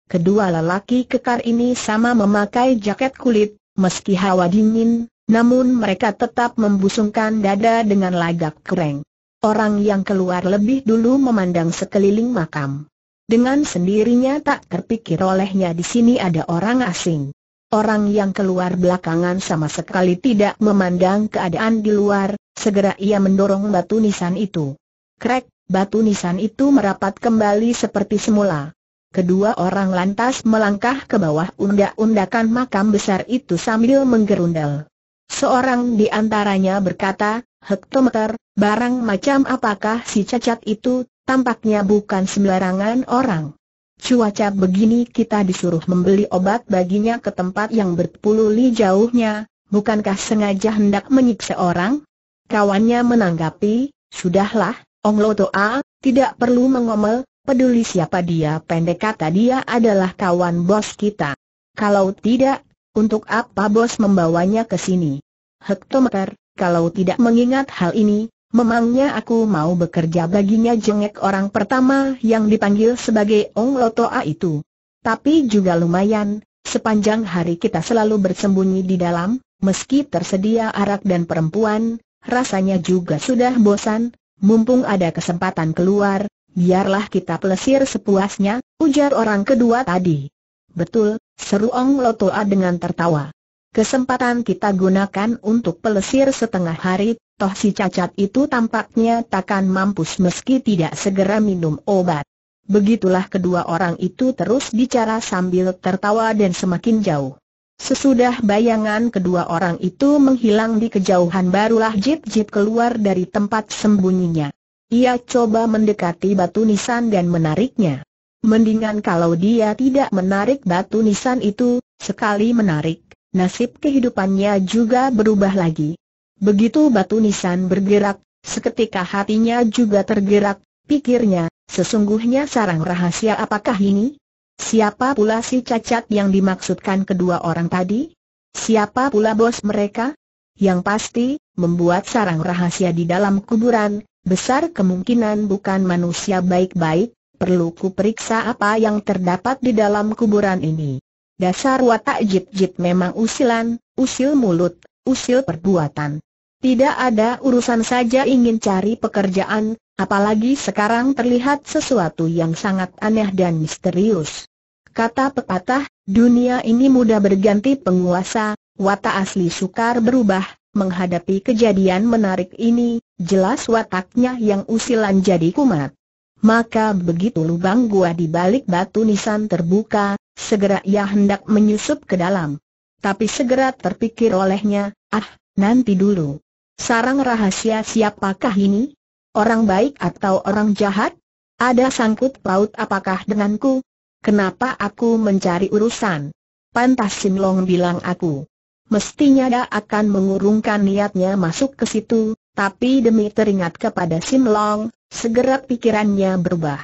Kedua lelaki kekar ini sama memakai jaket kulit, Meski hawa dingin, namun mereka tetap membusungkan dada dengan lagak kereng. Orang yang keluar lebih dulu memandang sekeliling makam. Dengan sendirinya tak terpikir olehnya di sini ada orang asing. Orang yang keluar belakangan sama sekali tidak memandang keadaan di luar, segera ia mendorong batu nisan itu. Krek, batu nisan itu merapat kembali seperti semula. Kedua orang lantas melangkah ke bawah undak-undakan makam besar itu sambil menggerundel. Seorang di antaranya berkata, Hektometer, barang macam apakah si cacat itu, tampaknya bukan sembarangan orang. Cuaca begini kita disuruh membeli obat baginya ke tempat yang berpuluh li jauhnya, bukankah sengaja hendak menyiksa orang? Kawannya menanggapi, sudahlah, Ong Lotoa, tidak perlu mengomel, peduli siapa dia pendek kata dia adalah kawan bos kita. Kalau tidak, untuk apa bos membawanya ke sini? Hektometer, kalau tidak mengingat hal ini, memangnya aku mau bekerja baginya jengek orang pertama yang dipanggil sebagai Ong Lotoa itu. Tapi juga lumayan, sepanjang hari kita selalu bersembunyi di dalam, meski tersedia arak dan perempuan, rasanya juga sudah bosan, mumpung ada kesempatan keluar, biarlah kita pelesir sepuasnya, ujar orang kedua tadi. Betul, seru Ong Lotoa dengan tertawa. Kesempatan kita gunakan untuk pelesir setengah hari, toh si cacat itu tampaknya takkan mampus meski tidak segera minum obat. Begitulah kedua orang itu terus bicara sambil tertawa dan semakin jauh. Sesudah bayangan kedua orang itu menghilang di kejauhan barulah Jip Jip keluar dari tempat sembunyinya. Ia coba mendekati batu nisan dan menariknya. Mendingan kalau dia tidak menarik batu nisan itu, sekali menarik, nasib kehidupannya juga berubah lagi. Begitu batu nisan bergerak, seketika hatinya juga tergerak, pikirnya, sesungguhnya sarang rahasia apakah ini? Siapa pula si cacat yang dimaksudkan kedua orang tadi? Siapa pula bos mereka? Yang pasti, membuat sarang rahasia di dalam kuburan, besar kemungkinan bukan manusia baik-baik, perlu ku periksa apa yang terdapat di dalam kuburan ini. Dasar watak jip-jip memang usilan, usil mulut, usil perbuatan. Tidak ada urusan saja ingin cari pekerjaan, apalagi sekarang terlihat sesuatu yang sangat aneh dan misterius. Kata pepatah, dunia ini mudah berganti penguasa, watak asli sukar berubah, menghadapi kejadian menarik ini, Jelas wataknya yang usilan jadi kumat. Maka begitu lubang gua di balik batu nisan terbuka, segera ia hendak menyusup ke dalam. Tapi segera terpikir olehnya, ah, nanti dulu. Sarang rahasia siapakah ini? Orang baik atau orang jahat? Ada sangkut paut apakah denganku? Kenapa aku mencari urusan? Pantas Sinlong bilang aku. Mestinya dia akan mengurungkan niatnya masuk ke situ, tapi demi teringat kepada Sim Long, segera pikirannya berubah.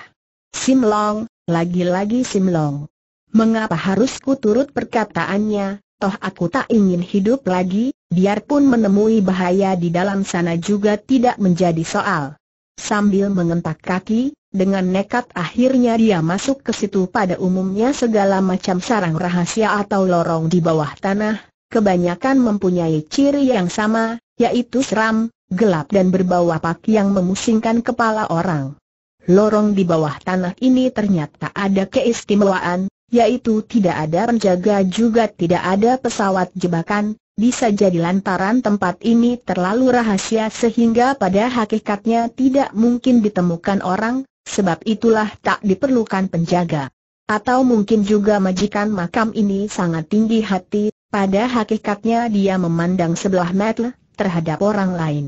Sim Long, lagi-lagi Sim Long. Mengapa harus turut perkataannya, toh aku tak ingin hidup lagi, biarpun menemui bahaya di dalam sana juga tidak menjadi soal. Sambil mengentak kaki, dengan nekat akhirnya dia masuk ke situ pada umumnya segala macam sarang rahasia atau lorong di bawah tanah, kebanyakan mempunyai ciri yang sama, yaitu seram, gelap dan berbau apak yang memusingkan kepala orang. Lorong di bawah tanah ini ternyata ada keistimewaan, yaitu tidak ada penjaga juga tidak ada pesawat jebakan, bisa jadi lantaran tempat ini terlalu rahasia sehingga pada hakikatnya tidak mungkin ditemukan orang, sebab itulah tak diperlukan penjaga. Atau mungkin juga majikan makam ini sangat tinggi hati, pada hakikatnya dia memandang sebelah mata terhadap orang lain.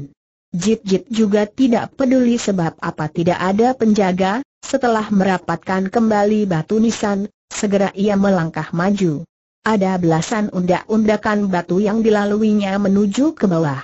Jit-jit juga tidak peduli sebab apa tidak ada penjaga, setelah merapatkan kembali batu nisan, segera ia melangkah maju. Ada belasan undak-undakan batu yang dilaluinya menuju ke bawah.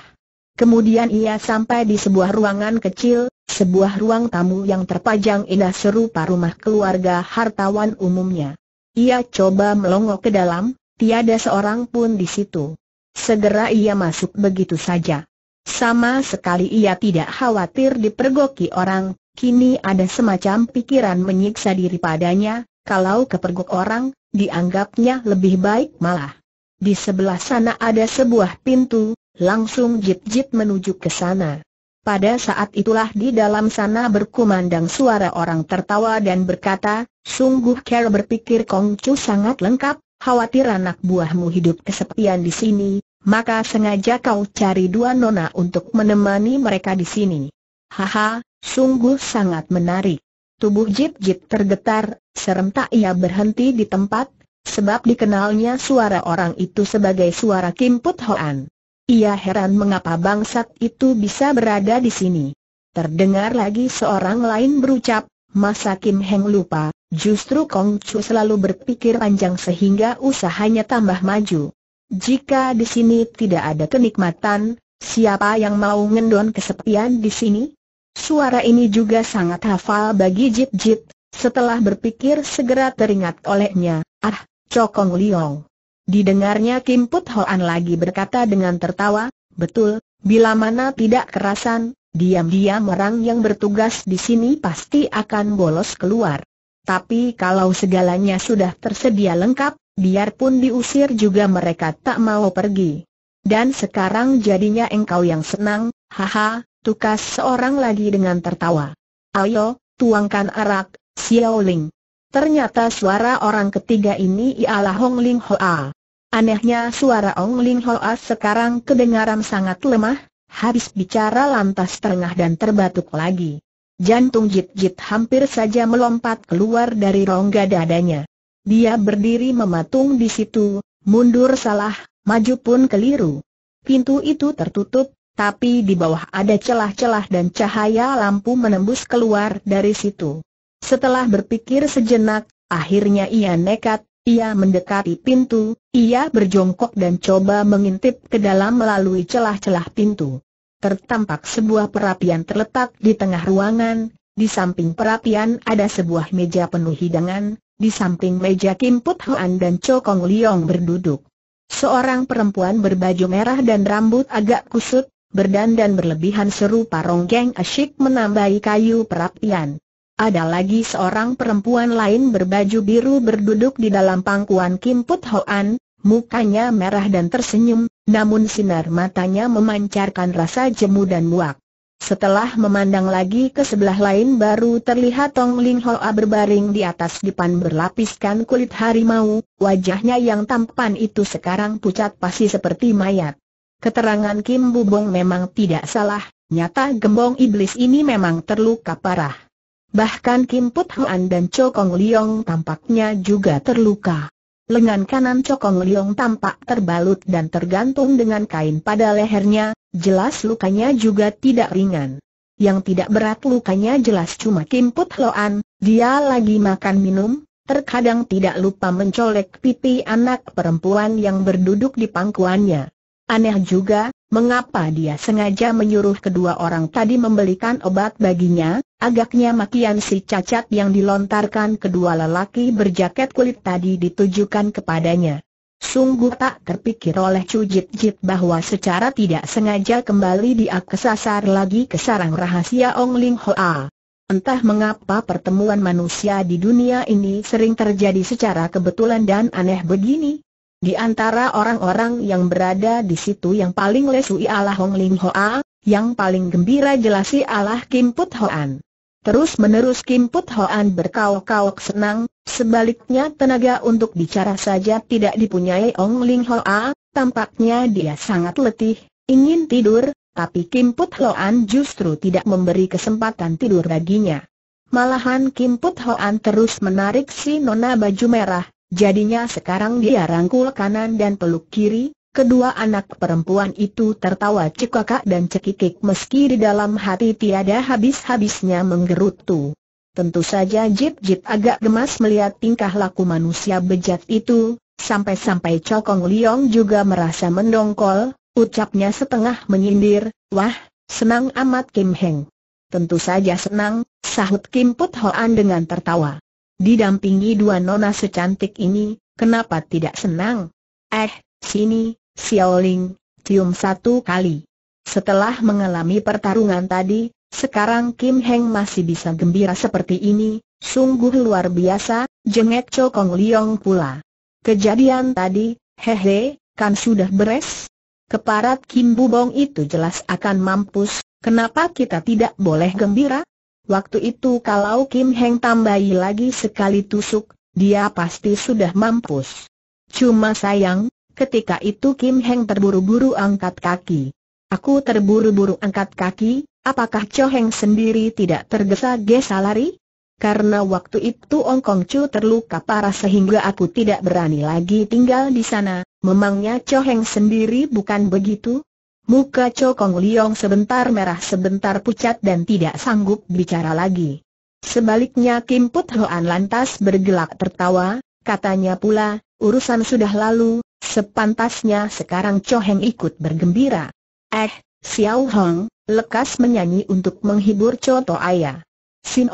Kemudian ia sampai di sebuah ruangan kecil, sebuah ruang tamu yang terpajang indah serupa rumah keluarga hartawan umumnya. Ia coba melongo ke dalam, tiada seorang pun di situ. Segera ia masuk begitu saja. Sama sekali ia tidak khawatir dipergoki orang, kini ada semacam pikiran menyiksa diri padanya, kalau kepergok orang, dianggapnya lebih baik malah. Di sebelah sana ada sebuah pintu, langsung jip-jip menuju ke sana. Pada saat itulah di dalam sana berkumandang suara orang tertawa dan berkata, sungguh Carol berpikir Kongcu sangat lengkap, Khawatir anak buahmu hidup kesepian di sini, maka sengaja kau cari dua nona untuk menemani mereka di sini. Haha, sungguh sangat menarik. Tubuh Jip Jip tergetar, serentak ia berhenti di tempat, sebab dikenalnya suara orang itu sebagai suara Kim Put Hoan. Ia heran mengapa bangsat itu bisa berada di sini. Terdengar lagi seorang lain berucap, masa Kim Heng lupa, Justru Kong Chu selalu berpikir panjang sehingga usahanya tambah maju. Jika di sini tidak ada kenikmatan, siapa yang mau ngendon kesepian di sini? Suara ini juga sangat hafal bagi Jip Jip. setelah berpikir segera teringat olehnya, ah, Cokong Liong. Didengarnya Kim Put Hoan lagi berkata dengan tertawa, betul, bila mana tidak kerasan, diam-diam orang yang bertugas di sini pasti akan bolos keluar. Tapi kalau segalanya sudah tersedia lengkap, biarpun diusir juga mereka tak mau pergi. Dan sekarang jadinya engkau yang senang, haha, tukas seorang lagi dengan tertawa. Ayo, tuangkan arak, Xiao Ling. Ternyata suara orang ketiga ini ialah Hong Ling Hoa. Anehnya suara Hong Ling Hoa sekarang kedengaran sangat lemah, habis bicara lantas terengah dan terbatuk lagi. Jantung Jit-Jit hampir saja melompat keluar dari rongga dadanya. Dia berdiri mematung di situ, mundur salah, maju pun keliru. Pintu itu tertutup, tapi di bawah ada celah-celah dan cahaya lampu menembus keluar dari situ. Setelah berpikir sejenak, akhirnya ia nekat, ia mendekati pintu, ia berjongkok dan coba mengintip ke dalam melalui celah-celah pintu tertampak sebuah perapian terletak di tengah ruangan, di samping perapian ada sebuah meja penuh hidangan, di samping meja Kim Put Huan dan Cho Kong Leong berduduk. Seorang perempuan berbaju merah dan rambut agak kusut, berdandan berlebihan serupa ronggeng asyik menambahi kayu perapian. Ada lagi seorang perempuan lain berbaju biru berduduk di dalam pangkuan Kim Put Hoan, Mukanya merah dan tersenyum, namun sinar matanya memancarkan rasa jemu dan muak. Setelah memandang lagi ke sebelah lain baru terlihat Tong Ling Hoa berbaring di atas dipan berlapiskan kulit harimau, wajahnya yang tampan itu sekarang pucat pasti seperti mayat. Keterangan Kim Bubong memang tidak salah, nyata gembong iblis ini memang terluka parah. Bahkan Kim Put Huan dan Cho Kong tampaknya juga terluka lengan kanan Cokong Liong tampak terbalut dan tergantung dengan kain pada lehernya, jelas lukanya juga tidak ringan. Yang tidak berat lukanya jelas cuma kimput Loan, dia lagi makan minum, terkadang tidak lupa mencolek pipi anak perempuan yang berduduk di pangkuannya. Aneh juga, mengapa dia sengaja menyuruh kedua orang tadi membelikan obat baginya, agaknya makian si cacat yang dilontarkan kedua lelaki berjaket kulit tadi ditujukan kepadanya. Sungguh tak terpikir oleh cujit Jit Jit bahwa secara tidak sengaja kembali dia kesasar lagi ke sarang rahasia Ong Ling Hoa. Entah mengapa pertemuan manusia di dunia ini sering terjadi secara kebetulan dan aneh begini. Di antara orang-orang yang berada di situ yang paling lesu ialah Hong Ling Hoa, yang paling gembira jelas ialah Kim Put Hoan. Terus menerus Kim Put Hoan berkauk-kauk senang, sebaliknya tenaga untuk bicara saja tidak dipunyai Hong Ling Hoa, tampaknya dia sangat letih, ingin tidur, tapi Kim Put Hoan justru tidak memberi kesempatan tidur baginya. Malahan Kim Put Hoan terus menarik si nona baju merah, Jadinya sekarang dia rangkul kanan dan peluk kiri, kedua anak perempuan itu tertawa cekakak dan cekikik meski di dalam hati tiada habis-habisnya menggerutu. Tentu saja Jip Jip agak gemas melihat tingkah laku manusia bejat itu, sampai-sampai Cokong Liong juga merasa mendongkol, ucapnya setengah menyindir, wah, senang amat Kim Heng. Tentu saja senang, sahut Kim Put Hoan dengan tertawa. Didampingi dua nona secantik ini, kenapa tidak senang? Eh, sini, Xiaoling, cium satu kali. Setelah mengalami pertarungan tadi, sekarang Kim Heng masih bisa gembira seperti ini, sungguh luar biasa, jengek Chokong Liong pula. Kejadian tadi, hehe, kan sudah beres? Keparat Kim Bubong itu jelas akan mampus, kenapa kita tidak boleh gembira? Waktu itu kalau Kim Heng tambahi lagi sekali tusuk, dia pasti sudah mampus. Cuma sayang, ketika itu Kim Heng terburu-buru angkat kaki. Aku terburu-buru angkat kaki, apakah Cho Heng sendiri tidak tergesa-gesa lari? Karena waktu itu Ong Kong Chu terluka parah sehingga aku tidak berani lagi tinggal di sana, memangnya Cho Heng sendiri bukan begitu? Muka Cokong Liong sebentar merah sebentar pucat dan tidak sanggup bicara lagi. Sebaliknya Kim Put Hoan lantas bergelak tertawa, katanya pula, urusan sudah lalu, sepantasnya sekarang Cho Heng ikut bergembira. Eh, Xiao Hong, lekas menyanyi untuk menghibur Cho To Aya.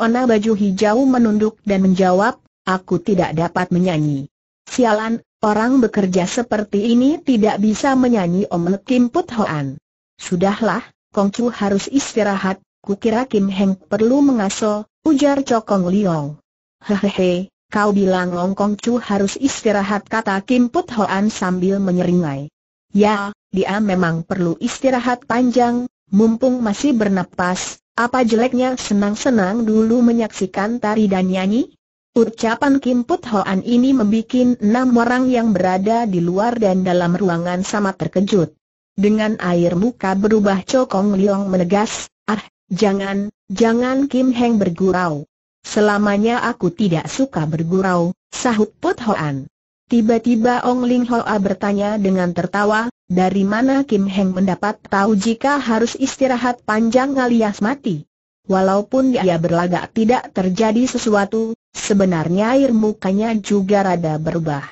Ona baju hijau menunduk dan menjawab, aku tidak dapat menyanyi. Sialan, Orang bekerja seperti ini tidak bisa menyanyi omel Kim Put Hoan. Sudahlah, Kong Chu harus istirahat, kukira Kim Heng perlu mengaso, ujar Cokong Liong. Hehehe, kau bilang Long Kong Chu harus istirahat kata Kim Put Hoan sambil menyeringai. Ya, dia memang perlu istirahat panjang, mumpung masih bernapas, apa jeleknya senang-senang dulu menyaksikan tari dan nyanyi? Ucapan Kim Put Hoan ini membuat enam orang yang berada di luar dan dalam ruangan sama terkejut. Dengan air muka berubah Cokong Leong menegas, ah, jangan, jangan Kim Heng bergurau. Selamanya aku tidak suka bergurau, sahut Put Hoan. Tiba-tiba Ong Ling Hoa bertanya dengan tertawa, dari mana Kim Heng mendapat tahu jika harus istirahat panjang alias mati. Walaupun dia berlagak tidak terjadi sesuatu, Sebenarnya air mukanya juga rada berubah.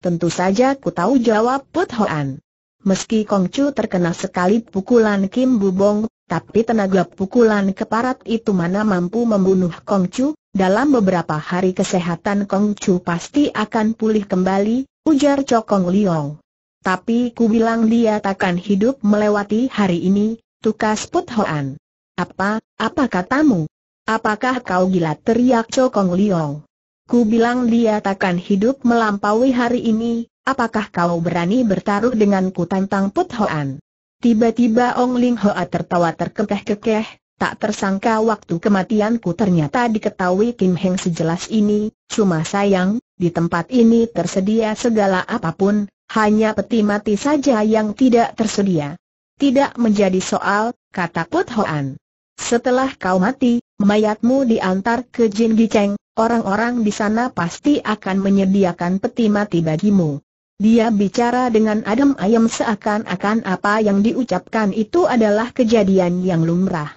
Tentu saja ku tahu jawab Put Hoan. Meski Kong Chu terkena sekali pukulan Kim Bubong, tapi tenaga pukulan keparat itu mana mampu membunuh Kong Chu, dalam beberapa hari kesehatan Kong Chu pasti akan pulih kembali, ujar Cokong Liong. Tapi ku bilang dia takkan hidup melewati hari ini, tukas Put Hoan. Apa, apa katamu? Apakah kau gila teriak Cokong Liong? Ku bilang dia takkan hidup melampaui hari ini, apakah kau berani bertaruh denganku tantang Put Hoan? Tiba-tiba Ong Ling Hoa tertawa terkekeh-kekeh, tak tersangka waktu kematianku ternyata diketahui Kim Heng sejelas ini, cuma sayang, di tempat ini tersedia segala apapun, hanya peti mati saja yang tidak tersedia. Tidak menjadi soal, kata Put Hoan. Setelah kau mati, mayatmu diantar ke Jin Giceng, orang-orang di sana pasti akan menyediakan peti mati bagimu. Dia bicara dengan adem Ayam seakan-akan apa yang diucapkan itu adalah kejadian yang lumrah.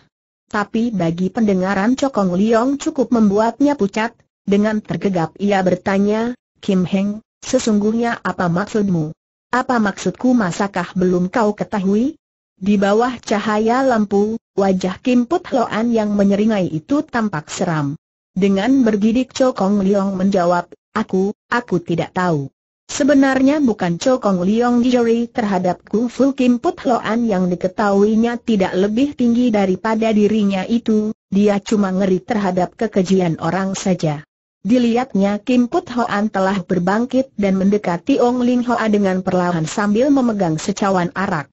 Tapi bagi pendengaran Cokong Liong cukup membuatnya pucat, dengan tergegap ia bertanya, Kim Heng, sesungguhnya apa maksudmu? Apa maksudku masakah belum kau ketahui? Di bawah cahaya lampu, wajah Kim Put Loan yang menyeringai itu tampak seram. Dengan bergidik Cokong Liong menjawab, aku, aku tidak tahu. Sebenarnya bukan Cokong Liong Jori terhadap Kung Fu Kim Put Loan yang diketahuinya tidak lebih tinggi daripada dirinya itu, dia cuma ngeri terhadap kekejian orang saja. Dilihatnya Kim Put Hoan telah berbangkit dan mendekati Ong Ling Hoa dengan perlahan sambil memegang secawan arak.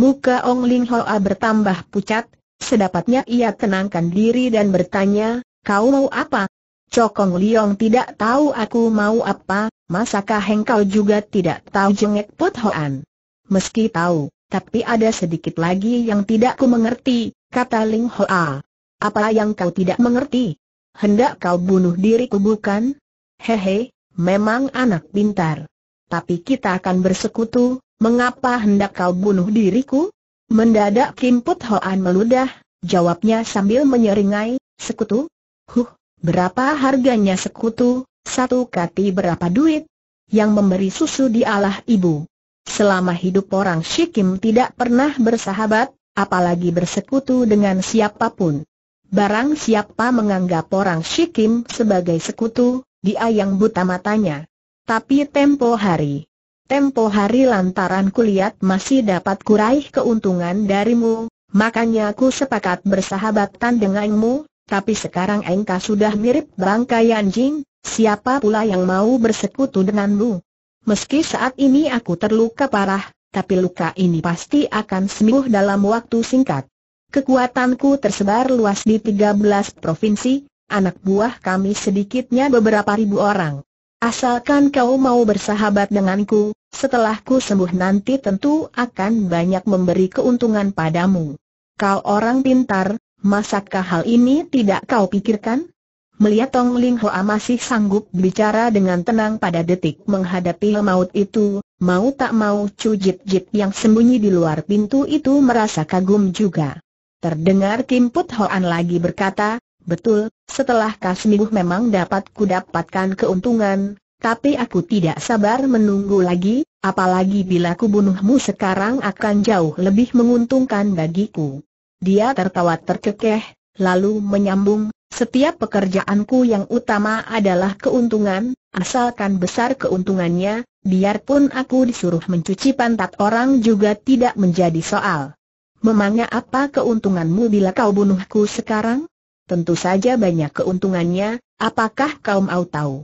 Muka Ong Ling Hoa bertambah pucat, sedapatnya ia tenangkan diri dan bertanya, kau mau apa? Cokong Liong tidak tahu aku mau apa, masakah engkau juga tidak tahu jengek Put Hoan? Meski tahu, tapi ada sedikit lagi yang tidak ku mengerti, kata Ling Hoa. Apa yang kau tidak mengerti? Hendak kau bunuh diriku bukan? Hehe, memang anak pintar. Tapi kita akan bersekutu, Mengapa hendak kau bunuh diriku? Mendadak Kim Put Hoan meludah, jawabnya sambil menyeringai, sekutu? Huh, berapa harganya sekutu? Satu kati berapa duit? Yang memberi susu di dialah ibu. Selama hidup orang Shikim tidak pernah bersahabat, apalagi bersekutu dengan siapapun. Barang siapa menganggap orang Shikim sebagai sekutu, dia yang buta matanya. Tapi tempo hari, Tempo hari lantaran kulihat masih dapat kuraih keuntungan darimu, makanya aku sepakat bersahabatan denganmu, tapi sekarang engkau sudah mirip bangkai anjing, siapa pula yang mau bersekutu denganmu? Meski saat ini aku terluka parah, tapi luka ini pasti akan sembuh dalam waktu singkat. Kekuatanku tersebar luas di tiga belas provinsi, anak buah kami sedikitnya beberapa ribu orang. Asalkan kau mau bersahabat denganku, setelah ku sembuh nanti tentu akan banyak memberi keuntungan padamu. Kau orang pintar, masakkah hal ini tidak kau pikirkan? Melihat Tong Ling Hoa masih sanggup bicara dengan tenang pada detik menghadapi maut itu, mau tak mau Chu Jit Jit yang sembunyi di luar pintu itu merasa kagum juga. Terdengar Kim Put Hoan lagi berkata, Betul, setelah kasmibuh memang dapat kudapatkan keuntungan, tapi aku tidak sabar menunggu lagi, apalagi bila kubunuhmu sekarang akan jauh lebih menguntungkan bagiku. Dia tertawa terkekeh, lalu menyambung, setiap pekerjaanku yang utama adalah keuntungan, asalkan besar keuntungannya, biarpun aku disuruh mencuci pantat orang juga tidak menjadi soal. Memangnya apa keuntunganmu bila kau bunuhku sekarang? Tentu saja banyak keuntungannya, apakah kau mau tahu?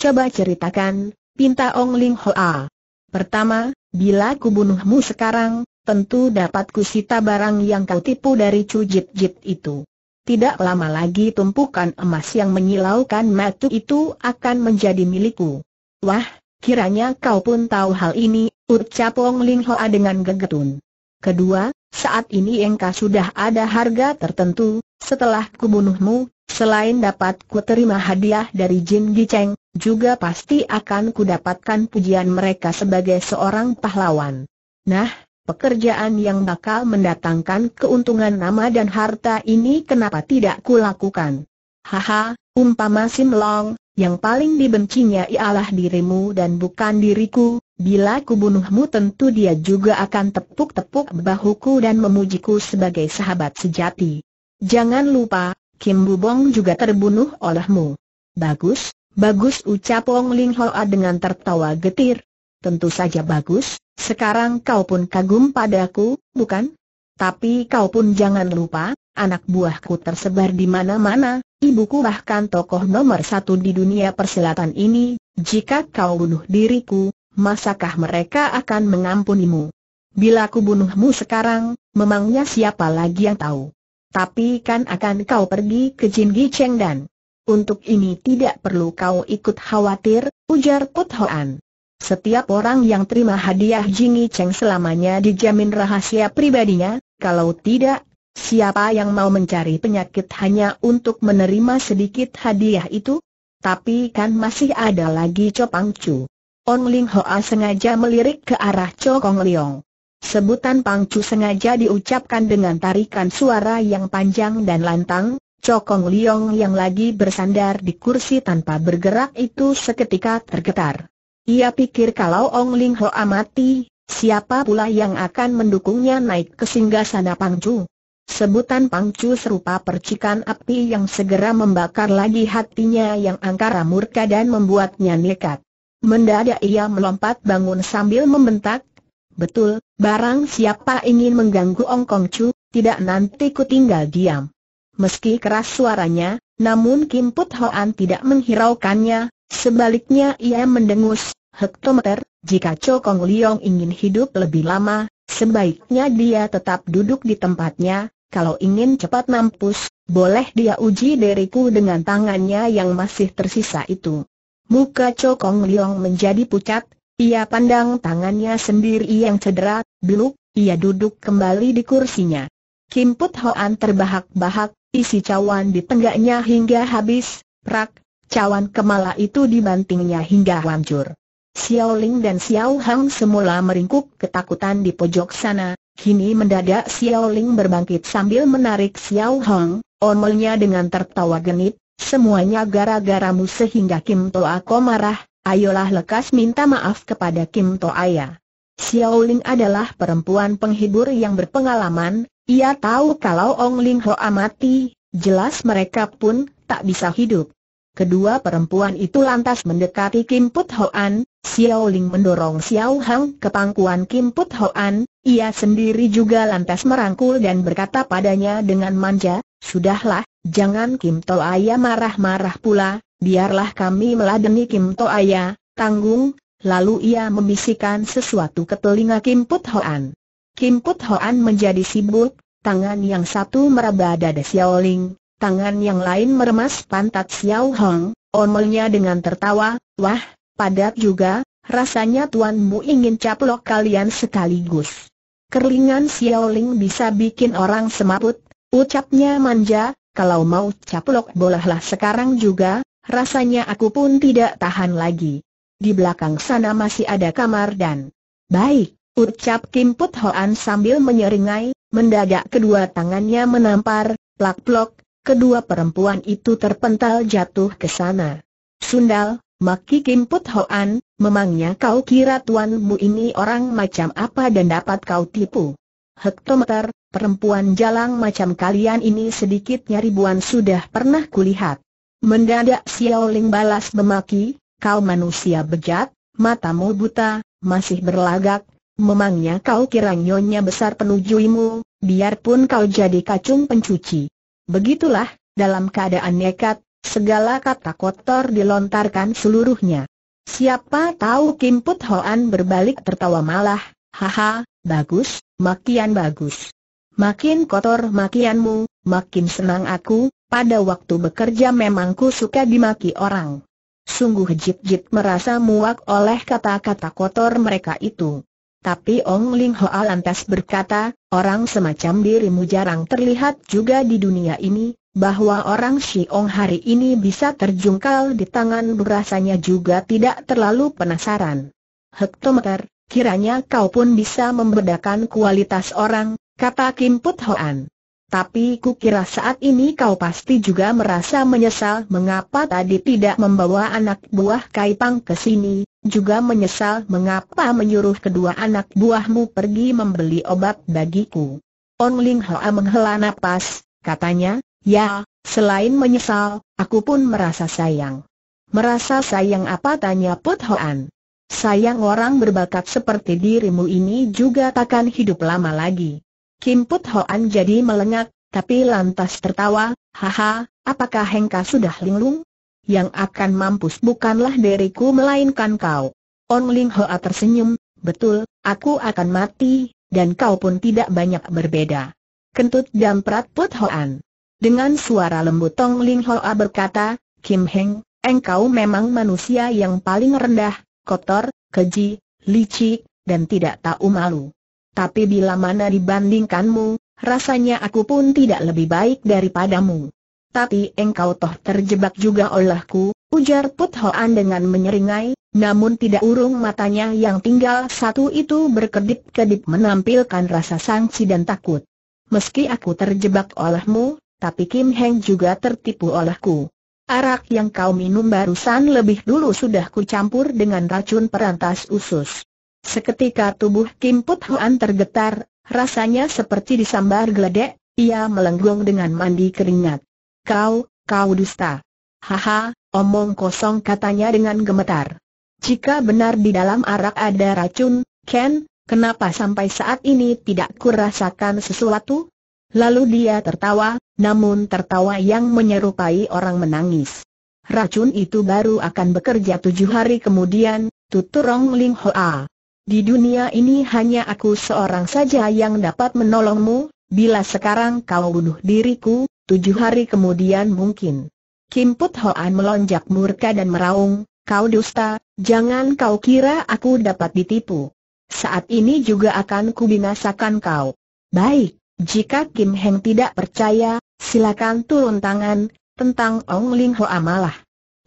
Coba ceritakan, pinta Ong Ling Hoa. Pertama, bila kubunuhmu sekarang, tentu dapat sita barang yang kau tipu dari cujit jit itu. Tidak lama lagi tumpukan emas yang menyilaukan matu itu akan menjadi milikku. Wah, kiranya kau pun tahu hal ini, ucap Ong Ling Hoa dengan gegetun. Kedua, saat ini engkau sudah ada harga tertentu, setelah kubunuhmu, selain dapat ku terima hadiah dari Jin Cheng, juga pasti akan kudapatkan pujian mereka sebagai seorang pahlawan. Nah, pekerjaan yang bakal mendatangkan keuntungan nama dan harta ini kenapa tidak kulakukan? Haha, umpama Sim Long, yang paling dibencinya ialah dirimu dan bukan diriku, bila kubunuhmu tentu dia juga akan tepuk-tepuk bahuku dan memujiku sebagai sahabat sejati. Jangan lupa, Kim Bubong juga terbunuh olehmu. Bagus, bagus ucap Wong Ling Hoa dengan tertawa getir. Tentu saja bagus, sekarang kau pun kagum padaku, bukan? Tapi kau pun jangan lupa, anak buahku tersebar di mana-mana, ibuku bahkan tokoh nomor satu di dunia persilatan ini, jika kau bunuh diriku, masakah mereka akan mengampunimu? Bila aku bunuhmu sekarang, memangnya siapa lagi yang tahu? Tapi kan akan kau pergi ke Jin Cheng dan untuk ini tidak perlu kau ikut khawatir, ujar Put Hoan. Setiap orang yang terima hadiah Jingi Cheng selamanya dijamin rahasia pribadinya, kalau tidak, siapa yang mau mencari penyakit hanya untuk menerima sedikit hadiah itu? Tapi kan masih ada lagi Chopang Chu. Ong Ling Hoa sengaja melirik ke arah Chokong Liong. Sebutan Pangcu sengaja diucapkan dengan tarikan suara yang panjang dan lantang, Cokong Liong yang lagi bersandar di kursi tanpa bergerak itu seketika tergetar. Ia pikir kalau Ong Ling Ho mati, siapa pula yang akan mendukungnya naik ke singgah Pang Pangcu? Sebutan Pangcu serupa percikan api yang segera membakar lagi hatinya yang angkara murka dan membuatnya nekat. Mendadak ia melompat bangun sambil membentak, Betul, barang siapa ingin mengganggu Ong Kong Chu, tidak nanti ku tinggal diam. Meski keras suaranya, namun Kim Put Hoan tidak menghiraukannya, sebaliknya ia mendengus, hektometer, jika Cho Kong Liong ingin hidup lebih lama, sebaiknya dia tetap duduk di tempatnya, kalau ingin cepat nampus, boleh dia uji diriku dengan tangannya yang masih tersisa itu. Muka Cho Kong Liong menjadi pucat, ia pandang tangannya sendiri yang cedera, Beluk, ia duduk kembali di kursinya. Kim Put Hoan terbahak-bahak, isi cawan di tenggaknya hingga habis, prak, cawan kemala itu dibantingnya hingga hancur. Xiao Ling dan Xiao Hang semula meringkuk ketakutan di pojok sana, kini mendadak Xiao Ling berbangkit sambil menarik Xiao Hang, omelnya dengan tertawa genit, semuanya gara-garamu sehingga Kim Toa Ko marah, Ayolah lekas minta maaf kepada Kim Toaya. Xiao Ling adalah perempuan penghibur yang berpengalaman, ia tahu kalau Ong Ling Ho amati, jelas mereka pun tak bisa hidup. Kedua perempuan itu lantas mendekati Kim Put Hoan, Xiao Ling mendorong Xiao Hang ke pangkuan Kim Put Hoan, ia sendiri juga lantas merangkul dan berkata padanya dengan manja, Sudahlah, jangan Kim Toaya marah-marah pula, biarlah kami meladeni Kim To Aya, tanggung, lalu ia membisikkan sesuatu ke telinga Kim Put Hoan. Kim Put Hoan menjadi sibuk, tangan yang satu meraba dada Xiao Ling, tangan yang lain meremas pantat Xiao Hong, omelnya dengan tertawa, wah, padat juga, rasanya tuanmu ingin caplok kalian sekaligus. Kerlingan Xiao Ling bisa bikin orang semaput, ucapnya manja, kalau mau caplok bolehlah sekarang juga, Rasanya aku pun tidak tahan lagi. Di belakang sana masih ada kamar dan... Baik, ucap Kim Put Hoan sambil menyeringai, mendadak kedua tangannya menampar, plak-plok, kedua perempuan itu terpental jatuh ke sana. Sundal, maki Kim Put Hoan, memangnya kau kira tuanmu ini orang macam apa dan dapat kau tipu? Hektometer, perempuan jalang macam kalian ini sedikitnya ribuan sudah pernah kulihat. Mendadak Xiao Ling balas memaki, kau manusia bejat, matamu buta, masih berlagak, memangnya kau kira nyonya besar penujuimu, biarpun kau jadi kacung pencuci. Begitulah, dalam keadaan nekat, segala kata kotor dilontarkan seluruhnya. Siapa tahu Kim Put Hoan berbalik tertawa malah, haha, bagus, makian bagus. Makin kotor makianmu, makin senang aku, pada waktu bekerja memang ku suka dimaki orang. Sungguh Jip-Jip merasa muak oleh kata-kata kotor mereka itu. Tapi Ong Ling Hoa lantas berkata, orang semacam dirimu jarang terlihat juga di dunia ini, bahwa orang Si Ong hari ini bisa terjungkal di tangan berasanya juga tidak terlalu penasaran. Hektometer, kiranya kau pun bisa membedakan kualitas orang, kata Kim Put Hoan tapi kukira saat ini kau pasti juga merasa menyesal mengapa tadi tidak membawa anak buah Kaipang ke sini, juga menyesal mengapa menyuruh kedua anak buahmu pergi membeli obat bagiku. On Ling Hoa menghela napas, katanya, ya, selain menyesal, aku pun merasa sayang. Merasa sayang apa tanya Put Hoan. Sayang orang berbakat seperti dirimu ini juga takkan hidup lama lagi. Kim Put Hoan jadi melengak, tapi lantas tertawa, haha, apakah Hengka sudah linglung? Yang akan mampus bukanlah diriku melainkan kau. On Ling Hoa tersenyum, betul, aku akan mati, dan kau pun tidak banyak berbeda. Kentut dan Prat Put Hoan. Dengan suara lembut Tong Ling Hoa berkata, Kim Heng, engkau memang manusia yang paling rendah, kotor, keji, licik, dan tidak tahu malu. Tapi bila mana dibandingkanmu, rasanya aku pun tidak lebih baik daripadamu. Tapi engkau toh terjebak juga olehku, ujar Put Hoan dengan menyeringai, namun tidak urung matanya yang tinggal satu itu berkedip-kedip menampilkan rasa sangsi dan takut. Meski aku terjebak olehmu, tapi Kim Heng juga tertipu olehku. Arak yang kau minum barusan lebih dulu sudah kucampur dengan racun perantas usus. Seketika tubuh Kim Put Huan tergetar, rasanya seperti disambar geledek, ia melenggong dengan mandi keringat. Kau, kau dusta. Haha, omong kosong katanya dengan gemetar. Jika benar di dalam arak ada racun, Ken, kenapa sampai saat ini tidak kurasakan sesuatu? Lalu dia tertawa, namun tertawa yang menyerupai orang menangis. Racun itu baru akan bekerja tujuh hari kemudian, tuturong Ling Hoa di dunia ini hanya aku seorang saja yang dapat menolongmu, bila sekarang kau bunuh diriku, tujuh hari kemudian mungkin. Kim Put Hoan melonjak murka dan meraung, kau dusta, jangan kau kira aku dapat ditipu. Saat ini juga akan kubinasakan kau. Baik, jika Kim Heng tidak percaya, silakan turun tangan, tentang Ong Ling Hoa malah.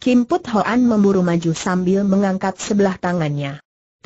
Kim Put Hoan memburu maju sambil mengangkat sebelah tangannya.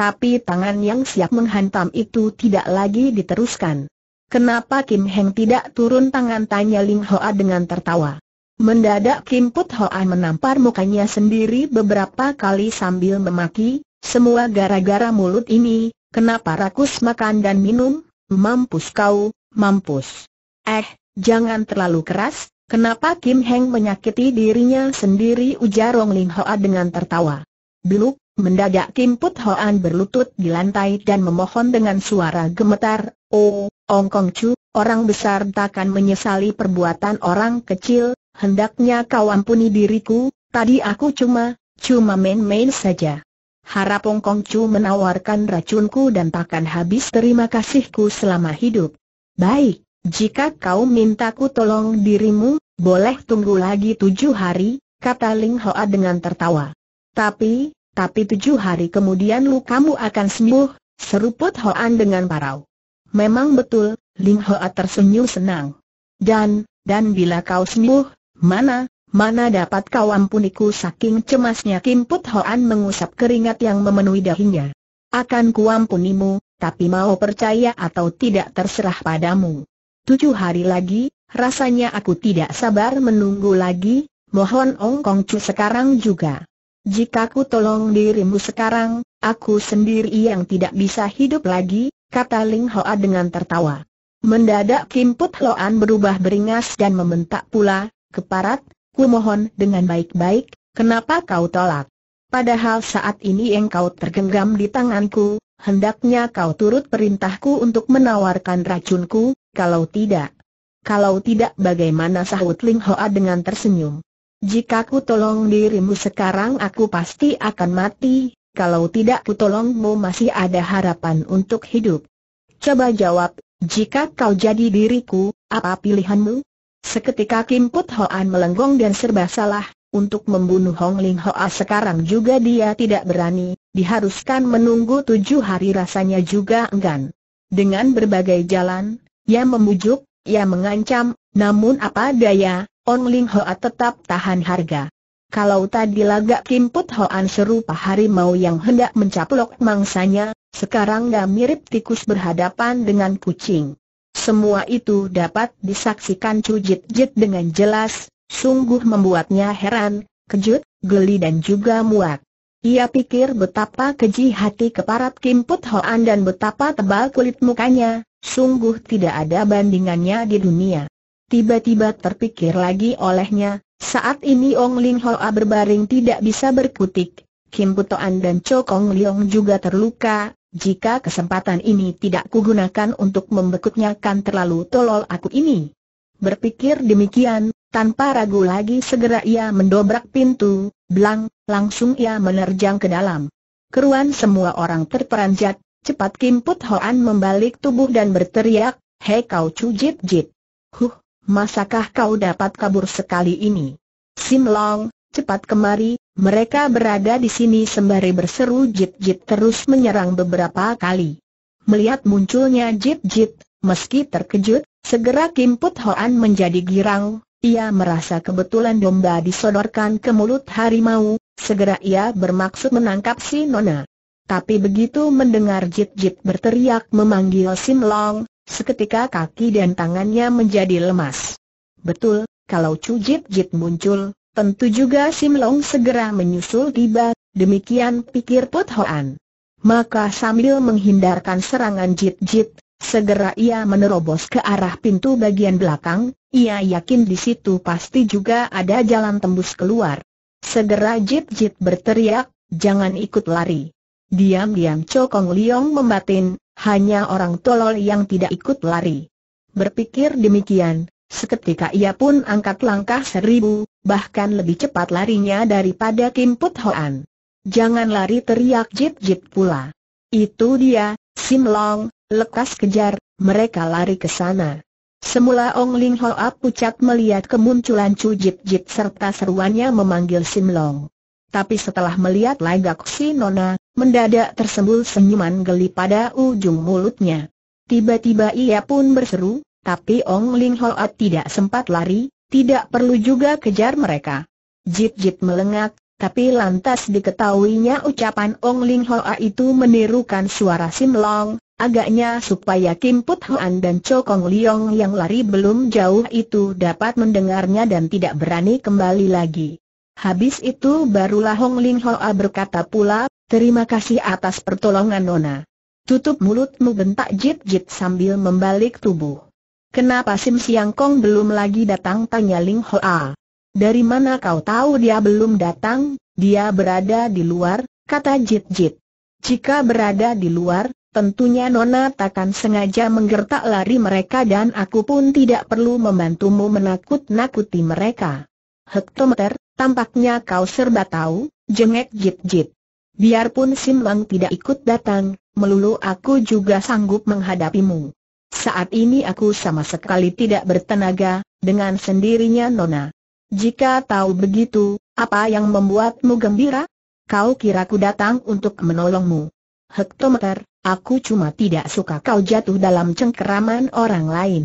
Tapi tangan yang siap menghantam itu tidak lagi diteruskan. Kenapa Kim Heng tidak turun tangan tanya Ling Hoa dengan tertawa. Mendadak Kim Put Hoa menampar mukanya sendiri beberapa kali sambil memaki, semua gara-gara mulut ini, kenapa rakus makan dan minum, mampus kau, mampus. Eh, jangan terlalu keras, Kenapa Kim Heng menyakiti dirinya sendiri Ujarong Rong Ling Hoa dengan tertawa. Beluk, Mendadak Kim Put Hoan berlutut di lantai dan memohon dengan suara gemetar, Oh, Ong Kong Chu, orang besar takkan menyesali perbuatan orang kecil, hendaknya kau ampuni diriku, tadi aku cuma, cuma main-main saja. Harap Ong Kong Chu menawarkan racunku dan takkan habis terima kasihku selama hidup. Baik, jika kau minta mintaku tolong dirimu, boleh tunggu lagi tujuh hari, kata Ling Hoa dengan tertawa. Tapi, tapi tujuh hari kemudian lukamu akan sembuh, Seruput Hoan dengan parau. Memang betul, Ling Hoa tersenyum senang. Dan, dan bila kau sembuh, mana, mana dapat kau ampuniku saking cemasnya Kim Put Hoan mengusap keringat yang memenuhi dahinya. Akan kuampunimu, tapi mau percaya atau tidak terserah padamu. Tujuh hari lagi, rasanya aku tidak sabar menunggu lagi, mohon Ong Kong Chu sekarang juga jika ku tolong dirimu sekarang, aku sendiri yang tidak bisa hidup lagi, kata Ling Hoa dengan tertawa. Mendadak Kim Put Loan berubah beringas dan membentak pula, keparat, ku mohon dengan baik-baik, kenapa kau tolak? Padahal saat ini engkau tergenggam di tanganku, hendaknya kau turut perintahku untuk menawarkan racunku, kalau tidak. Kalau tidak bagaimana sahut Ling Hoa dengan tersenyum. Jika ku tolong dirimu sekarang aku pasti akan mati, kalau tidak ku tolongmu masih ada harapan untuk hidup. Coba jawab, jika kau jadi diriku, apa pilihanmu? Seketika Kim Put Hoan melenggong dan serba salah, untuk membunuh Hong Ling Hoa sekarang juga dia tidak berani, diharuskan menunggu tujuh hari rasanya juga enggan. Dengan berbagai jalan, ia memujuk, ia mengancam, namun apa daya, On Ling Hoa tetap tahan harga. Kalau tadi lagak Kim Put Hoan serupa harimau yang hendak mencaplok mangsanya, sekarang gak mirip tikus berhadapan dengan kucing. Semua itu dapat disaksikan Cujit Jit dengan jelas, sungguh membuatnya heran, kejut, geli dan juga muak. Ia pikir betapa keji hati keparat Kim Put Hoan dan betapa tebal kulit mukanya, sungguh tidak ada bandingannya di dunia tiba-tiba terpikir lagi olehnya, saat ini Ong Ling Hoa berbaring tidak bisa berkutik, Kim Putoan dan Cokong Leong juga terluka, jika kesempatan ini tidak kugunakan untuk membekuknya kan terlalu tolol aku ini. Berpikir demikian, tanpa ragu lagi segera ia mendobrak pintu, belang, langsung ia menerjang ke dalam. Keruan semua orang terperanjat, cepat Kim Put Hoan membalik tubuh dan berteriak, Hei kau cujit jit. Huh, masakah kau dapat kabur sekali ini? Sim Long, cepat kemari, mereka berada di sini sembari berseru jit-jit terus menyerang beberapa kali. Melihat munculnya jit-jit, meski terkejut, segera Kim Put Hoan menjadi girang, ia merasa kebetulan domba disodorkan ke mulut harimau, segera ia bermaksud menangkap si Nona. Tapi begitu mendengar jit-jit berteriak memanggil Sim Long, Seketika kaki dan tangannya menjadi lemas. Betul, kalau Chu Jit Jit muncul, tentu juga Sim Long segera menyusul tiba, demikian pikir Put Hoan. Maka sambil menghindarkan serangan Jit Jit, segera ia menerobos ke arah pintu bagian belakang, ia yakin di situ pasti juga ada jalan tembus keluar. Segera Jit Jit berteriak, jangan ikut lari. Diam-diam Cokong Liong membatin, hanya orang tolol yang tidak ikut lari. Berpikir demikian, seketika ia pun angkat langkah seribu, bahkan lebih cepat larinya daripada Kim Put Hoan. Jangan lari teriak Jip Jip pula. Itu dia, Sim Long, lekas kejar, mereka lari ke sana. Semula Ong Ling Ho Hoa pucat melihat kemunculan Chu Jip Jip serta seruannya memanggil Sim Long. Tapi setelah melihat lagak si Nona, Mendadak tersembul senyuman geli pada ujung mulutnya. Tiba-tiba ia pun berseru, tapi Ong Ling Hoat tidak sempat lari, tidak perlu juga kejar mereka. Jip-jip melengak, tapi lantas diketahuinya ucapan Ong Ling Hoa itu menirukan suara Sim Long, agaknya supaya Kim Put Hoan dan Cho Kong Leong yang lari belum jauh itu dapat mendengarnya dan tidak berani kembali lagi. Habis itu barulah Hong Ling Hoa berkata pula, terima kasih atas pertolongan Nona. Tutup mulutmu bentak Jit Jit sambil membalik tubuh. Kenapa Sim Siang Kong belum lagi datang tanya Ling Hoa. Dari mana kau tahu dia belum datang, dia berada di luar, kata Jit Jit. Jika berada di luar, tentunya Nona takkan sengaja menggertak lari mereka dan aku pun tidak perlu membantumu menakut-nakuti mereka. Hektometer, Tampaknya kau serba tahu, jengek jip jip. Biarpun Sim tidak ikut datang, melulu aku juga sanggup menghadapimu. Saat ini aku sama sekali tidak bertenaga, dengan sendirinya Nona. Jika tahu begitu, apa yang membuatmu gembira? Kau kira ku datang untuk menolongmu. Hektometer, aku cuma tidak suka kau jatuh dalam cengkeraman orang lain.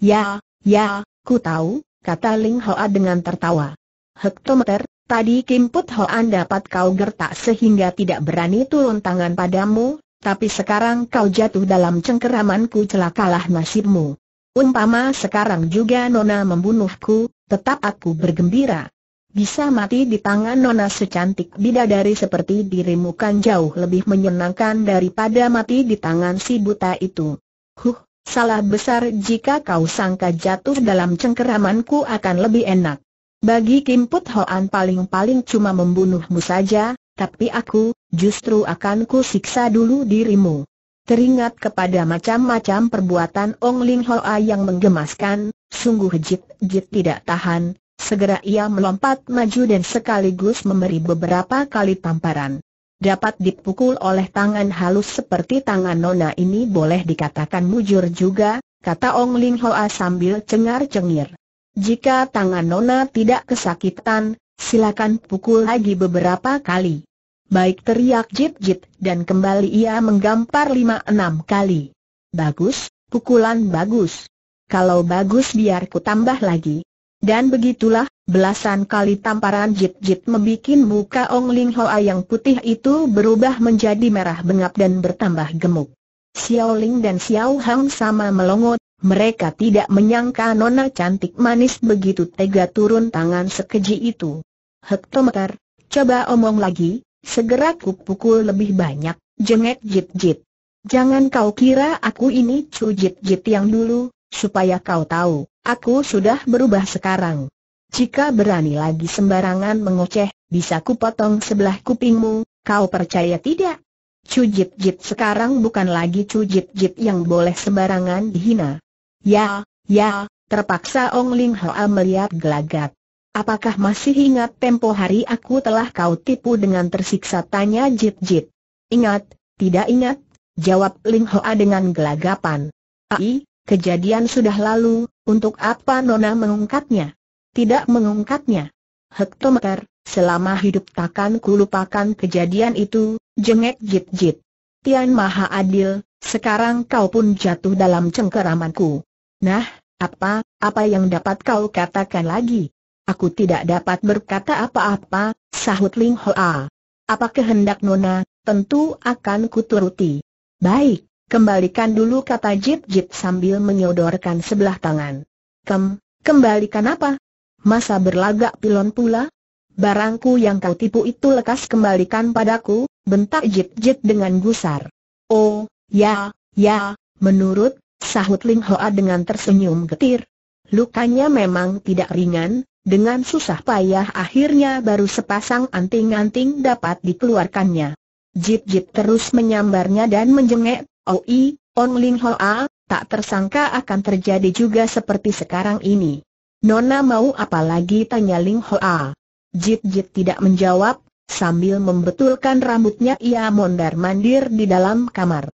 Ya, ya, ku tahu, kata Ling Hoa dengan tertawa hektometer, tadi Kim Put Hoan dapat kau gertak sehingga tidak berani turun tangan padamu, tapi sekarang kau jatuh dalam cengkeramanku celakalah nasibmu. Umpama sekarang juga Nona membunuhku, tetap aku bergembira. Bisa mati di tangan Nona secantik bidadari seperti dirimu kan jauh lebih menyenangkan daripada mati di tangan si buta itu. Huh, salah besar jika kau sangka jatuh dalam cengkeramanku akan lebih enak. Bagi Kim Put Hoan paling-paling cuma membunuhmu saja, tapi aku, justru akan ku siksa dulu dirimu. Teringat kepada macam-macam perbuatan Ong Ling Hoa yang menggemaskan, sungguh jit-jit tidak tahan, segera ia melompat maju dan sekaligus memberi beberapa kali tamparan. Dapat dipukul oleh tangan halus seperti tangan Nona ini boleh dikatakan mujur juga, kata Ong Ling Hoa sambil cengar-cengir. Jika tangan Nona tidak kesakitan, silakan pukul lagi beberapa kali. Baik teriak jit-jit dan kembali ia menggampar lima enam kali. Bagus, pukulan bagus. Kalau bagus biar ku tambah lagi. Dan begitulah, belasan kali tamparan jit-jit membuat muka Ong Ling Hoa yang putih itu berubah menjadi merah bengap dan bertambah gemuk. Xiao Ling dan Xiao Hang sama melongot mereka tidak menyangka nona cantik manis begitu tega turun tangan sekeji itu. Hektometer, coba omong lagi, segera kupukul lebih banyak, jengek jit-jit. Jangan kau kira aku ini cujit-jit yang dulu, supaya kau tahu, aku sudah berubah sekarang. Jika berani lagi sembarangan mengoceh, bisa kupotong sebelah kupingmu, kau percaya tidak? Cujit-jit sekarang bukan lagi cujit-jit yang boleh sembarangan dihina. Ya, ya, terpaksa Ong Ling Hoa melihat gelagat. Apakah masih ingat tempo hari aku telah kau tipu dengan tersiksa tanya Jit Jit? Ingat, tidak ingat, jawab Ling Hoa dengan gelagapan. Ai, kejadian sudah lalu, untuk apa Nona mengungkapnya? Tidak mengungkatnya. Hektometer, selama hidup takkan kulupakan kejadian itu, jengek Jit Jit. Tian Maha Adil, sekarang kau pun jatuh dalam cengkeramanku. Nah, apa, apa yang dapat kau katakan lagi? Aku tidak dapat berkata apa-apa, sahut Ling Hoa. Apa kehendak Nona, tentu akan kuturuti. Baik, kembalikan dulu kata Jip Jip sambil menyodorkan sebelah tangan. Kem, kembalikan apa? Masa berlagak pilon pula? Barangku yang kau tipu itu lekas kembalikan padaku, bentak Jip Jip dengan gusar. Oh, ya, ya, menurut Sahut Ling Hoa dengan tersenyum getir. Lukanya memang tidak ringan, dengan susah payah akhirnya baru sepasang anting-anting dapat dikeluarkannya. Jip-jip terus menyambarnya dan menjengek, Oi, oh On Ling Hoa, tak tersangka akan terjadi juga seperti sekarang ini. Nona mau apa lagi tanya Ling Hoa. Jip-jip tidak menjawab, sambil membetulkan rambutnya ia mondar-mandir di dalam kamar.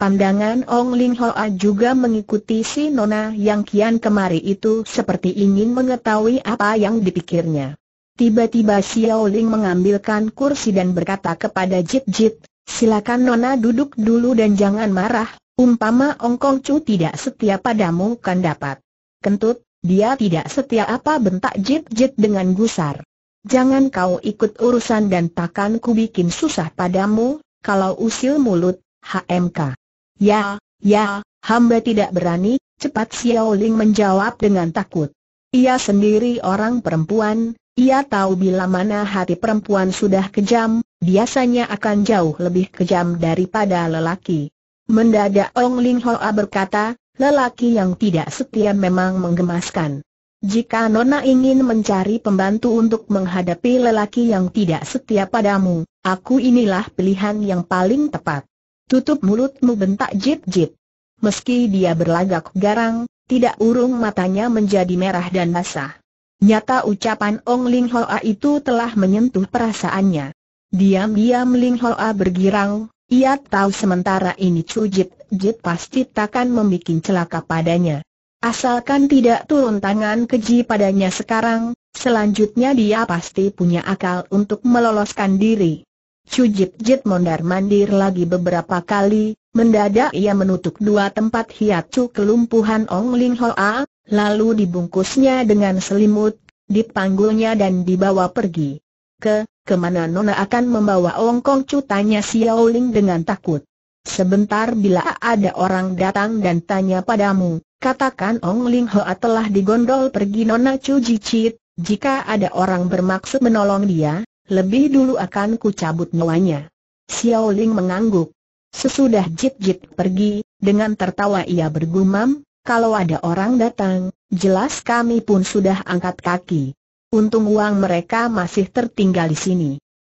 Pandangan Ong Ling Hoa juga mengikuti si Nona yang kian kemari itu seperti ingin mengetahui apa yang dipikirnya. Tiba-tiba Xiao Ling mengambilkan kursi dan berkata kepada Jip Jip, silakan Nona duduk dulu dan jangan marah, umpama Ong Kong Chu tidak setia padamu kan dapat. Kentut, dia tidak setia apa bentak Jip Jip dengan gusar. Jangan kau ikut urusan dan takkan ku bikin susah padamu, kalau usil mulut, HMK. Ya, ya, hamba tidak berani, cepat Xiao Ling menjawab dengan takut. Ia sendiri orang perempuan, ia tahu bila mana hati perempuan sudah kejam, biasanya akan jauh lebih kejam daripada lelaki. Mendadak Ong Ling Hoa berkata, lelaki yang tidak setia memang menggemaskan. Jika Nona ingin mencari pembantu untuk menghadapi lelaki yang tidak setia padamu, aku inilah pilihan yang paling tepat. Tutup mulutmu bentak Jip Jip. Meski dia berlagak garang, tidak urung matanya menjadi merah dan basah. Nyata ucapan Ong Ling Hoa itu telah menyentuh perasaannya. Diam-diam Ling Hoa bergirang, ia tahu sementara ini Chu Jip Jip pasti takkan membuat celaka padanya. Asalkan tidak turun tangan keji padanya sekarang, selanjutnya dia pasti punya akal untuk meloloskan diri. Cujit-jit mondar-mandir lagi beberapa kali, mendadak ia menutup dua tempat hiacu kelumpuhan Ong Ling Ho A, lalu dibungkusnya dengan selimut, dipanggulnya dan dibawa pergi. Ke, kemana Nona akan membawa Ong Kong Chu tanya Xiao Ling dengan takut. Sebentar bila ada orang datang dan tanya padamu, katakan Ong Ling Hoa telah digondol pergi Nona Cujicit, jika ada orang bermaksud menolong dia, lebih dulu akan ku cabut nyawanya. Xiao Ling mengangguk. Sesudah Jit Jit pergi, dengan tertawa ia bergumam, kalau ada orang datang, jelas kami pun sudah angkat kaki. Untung uang mereka masih tertinggal di sini.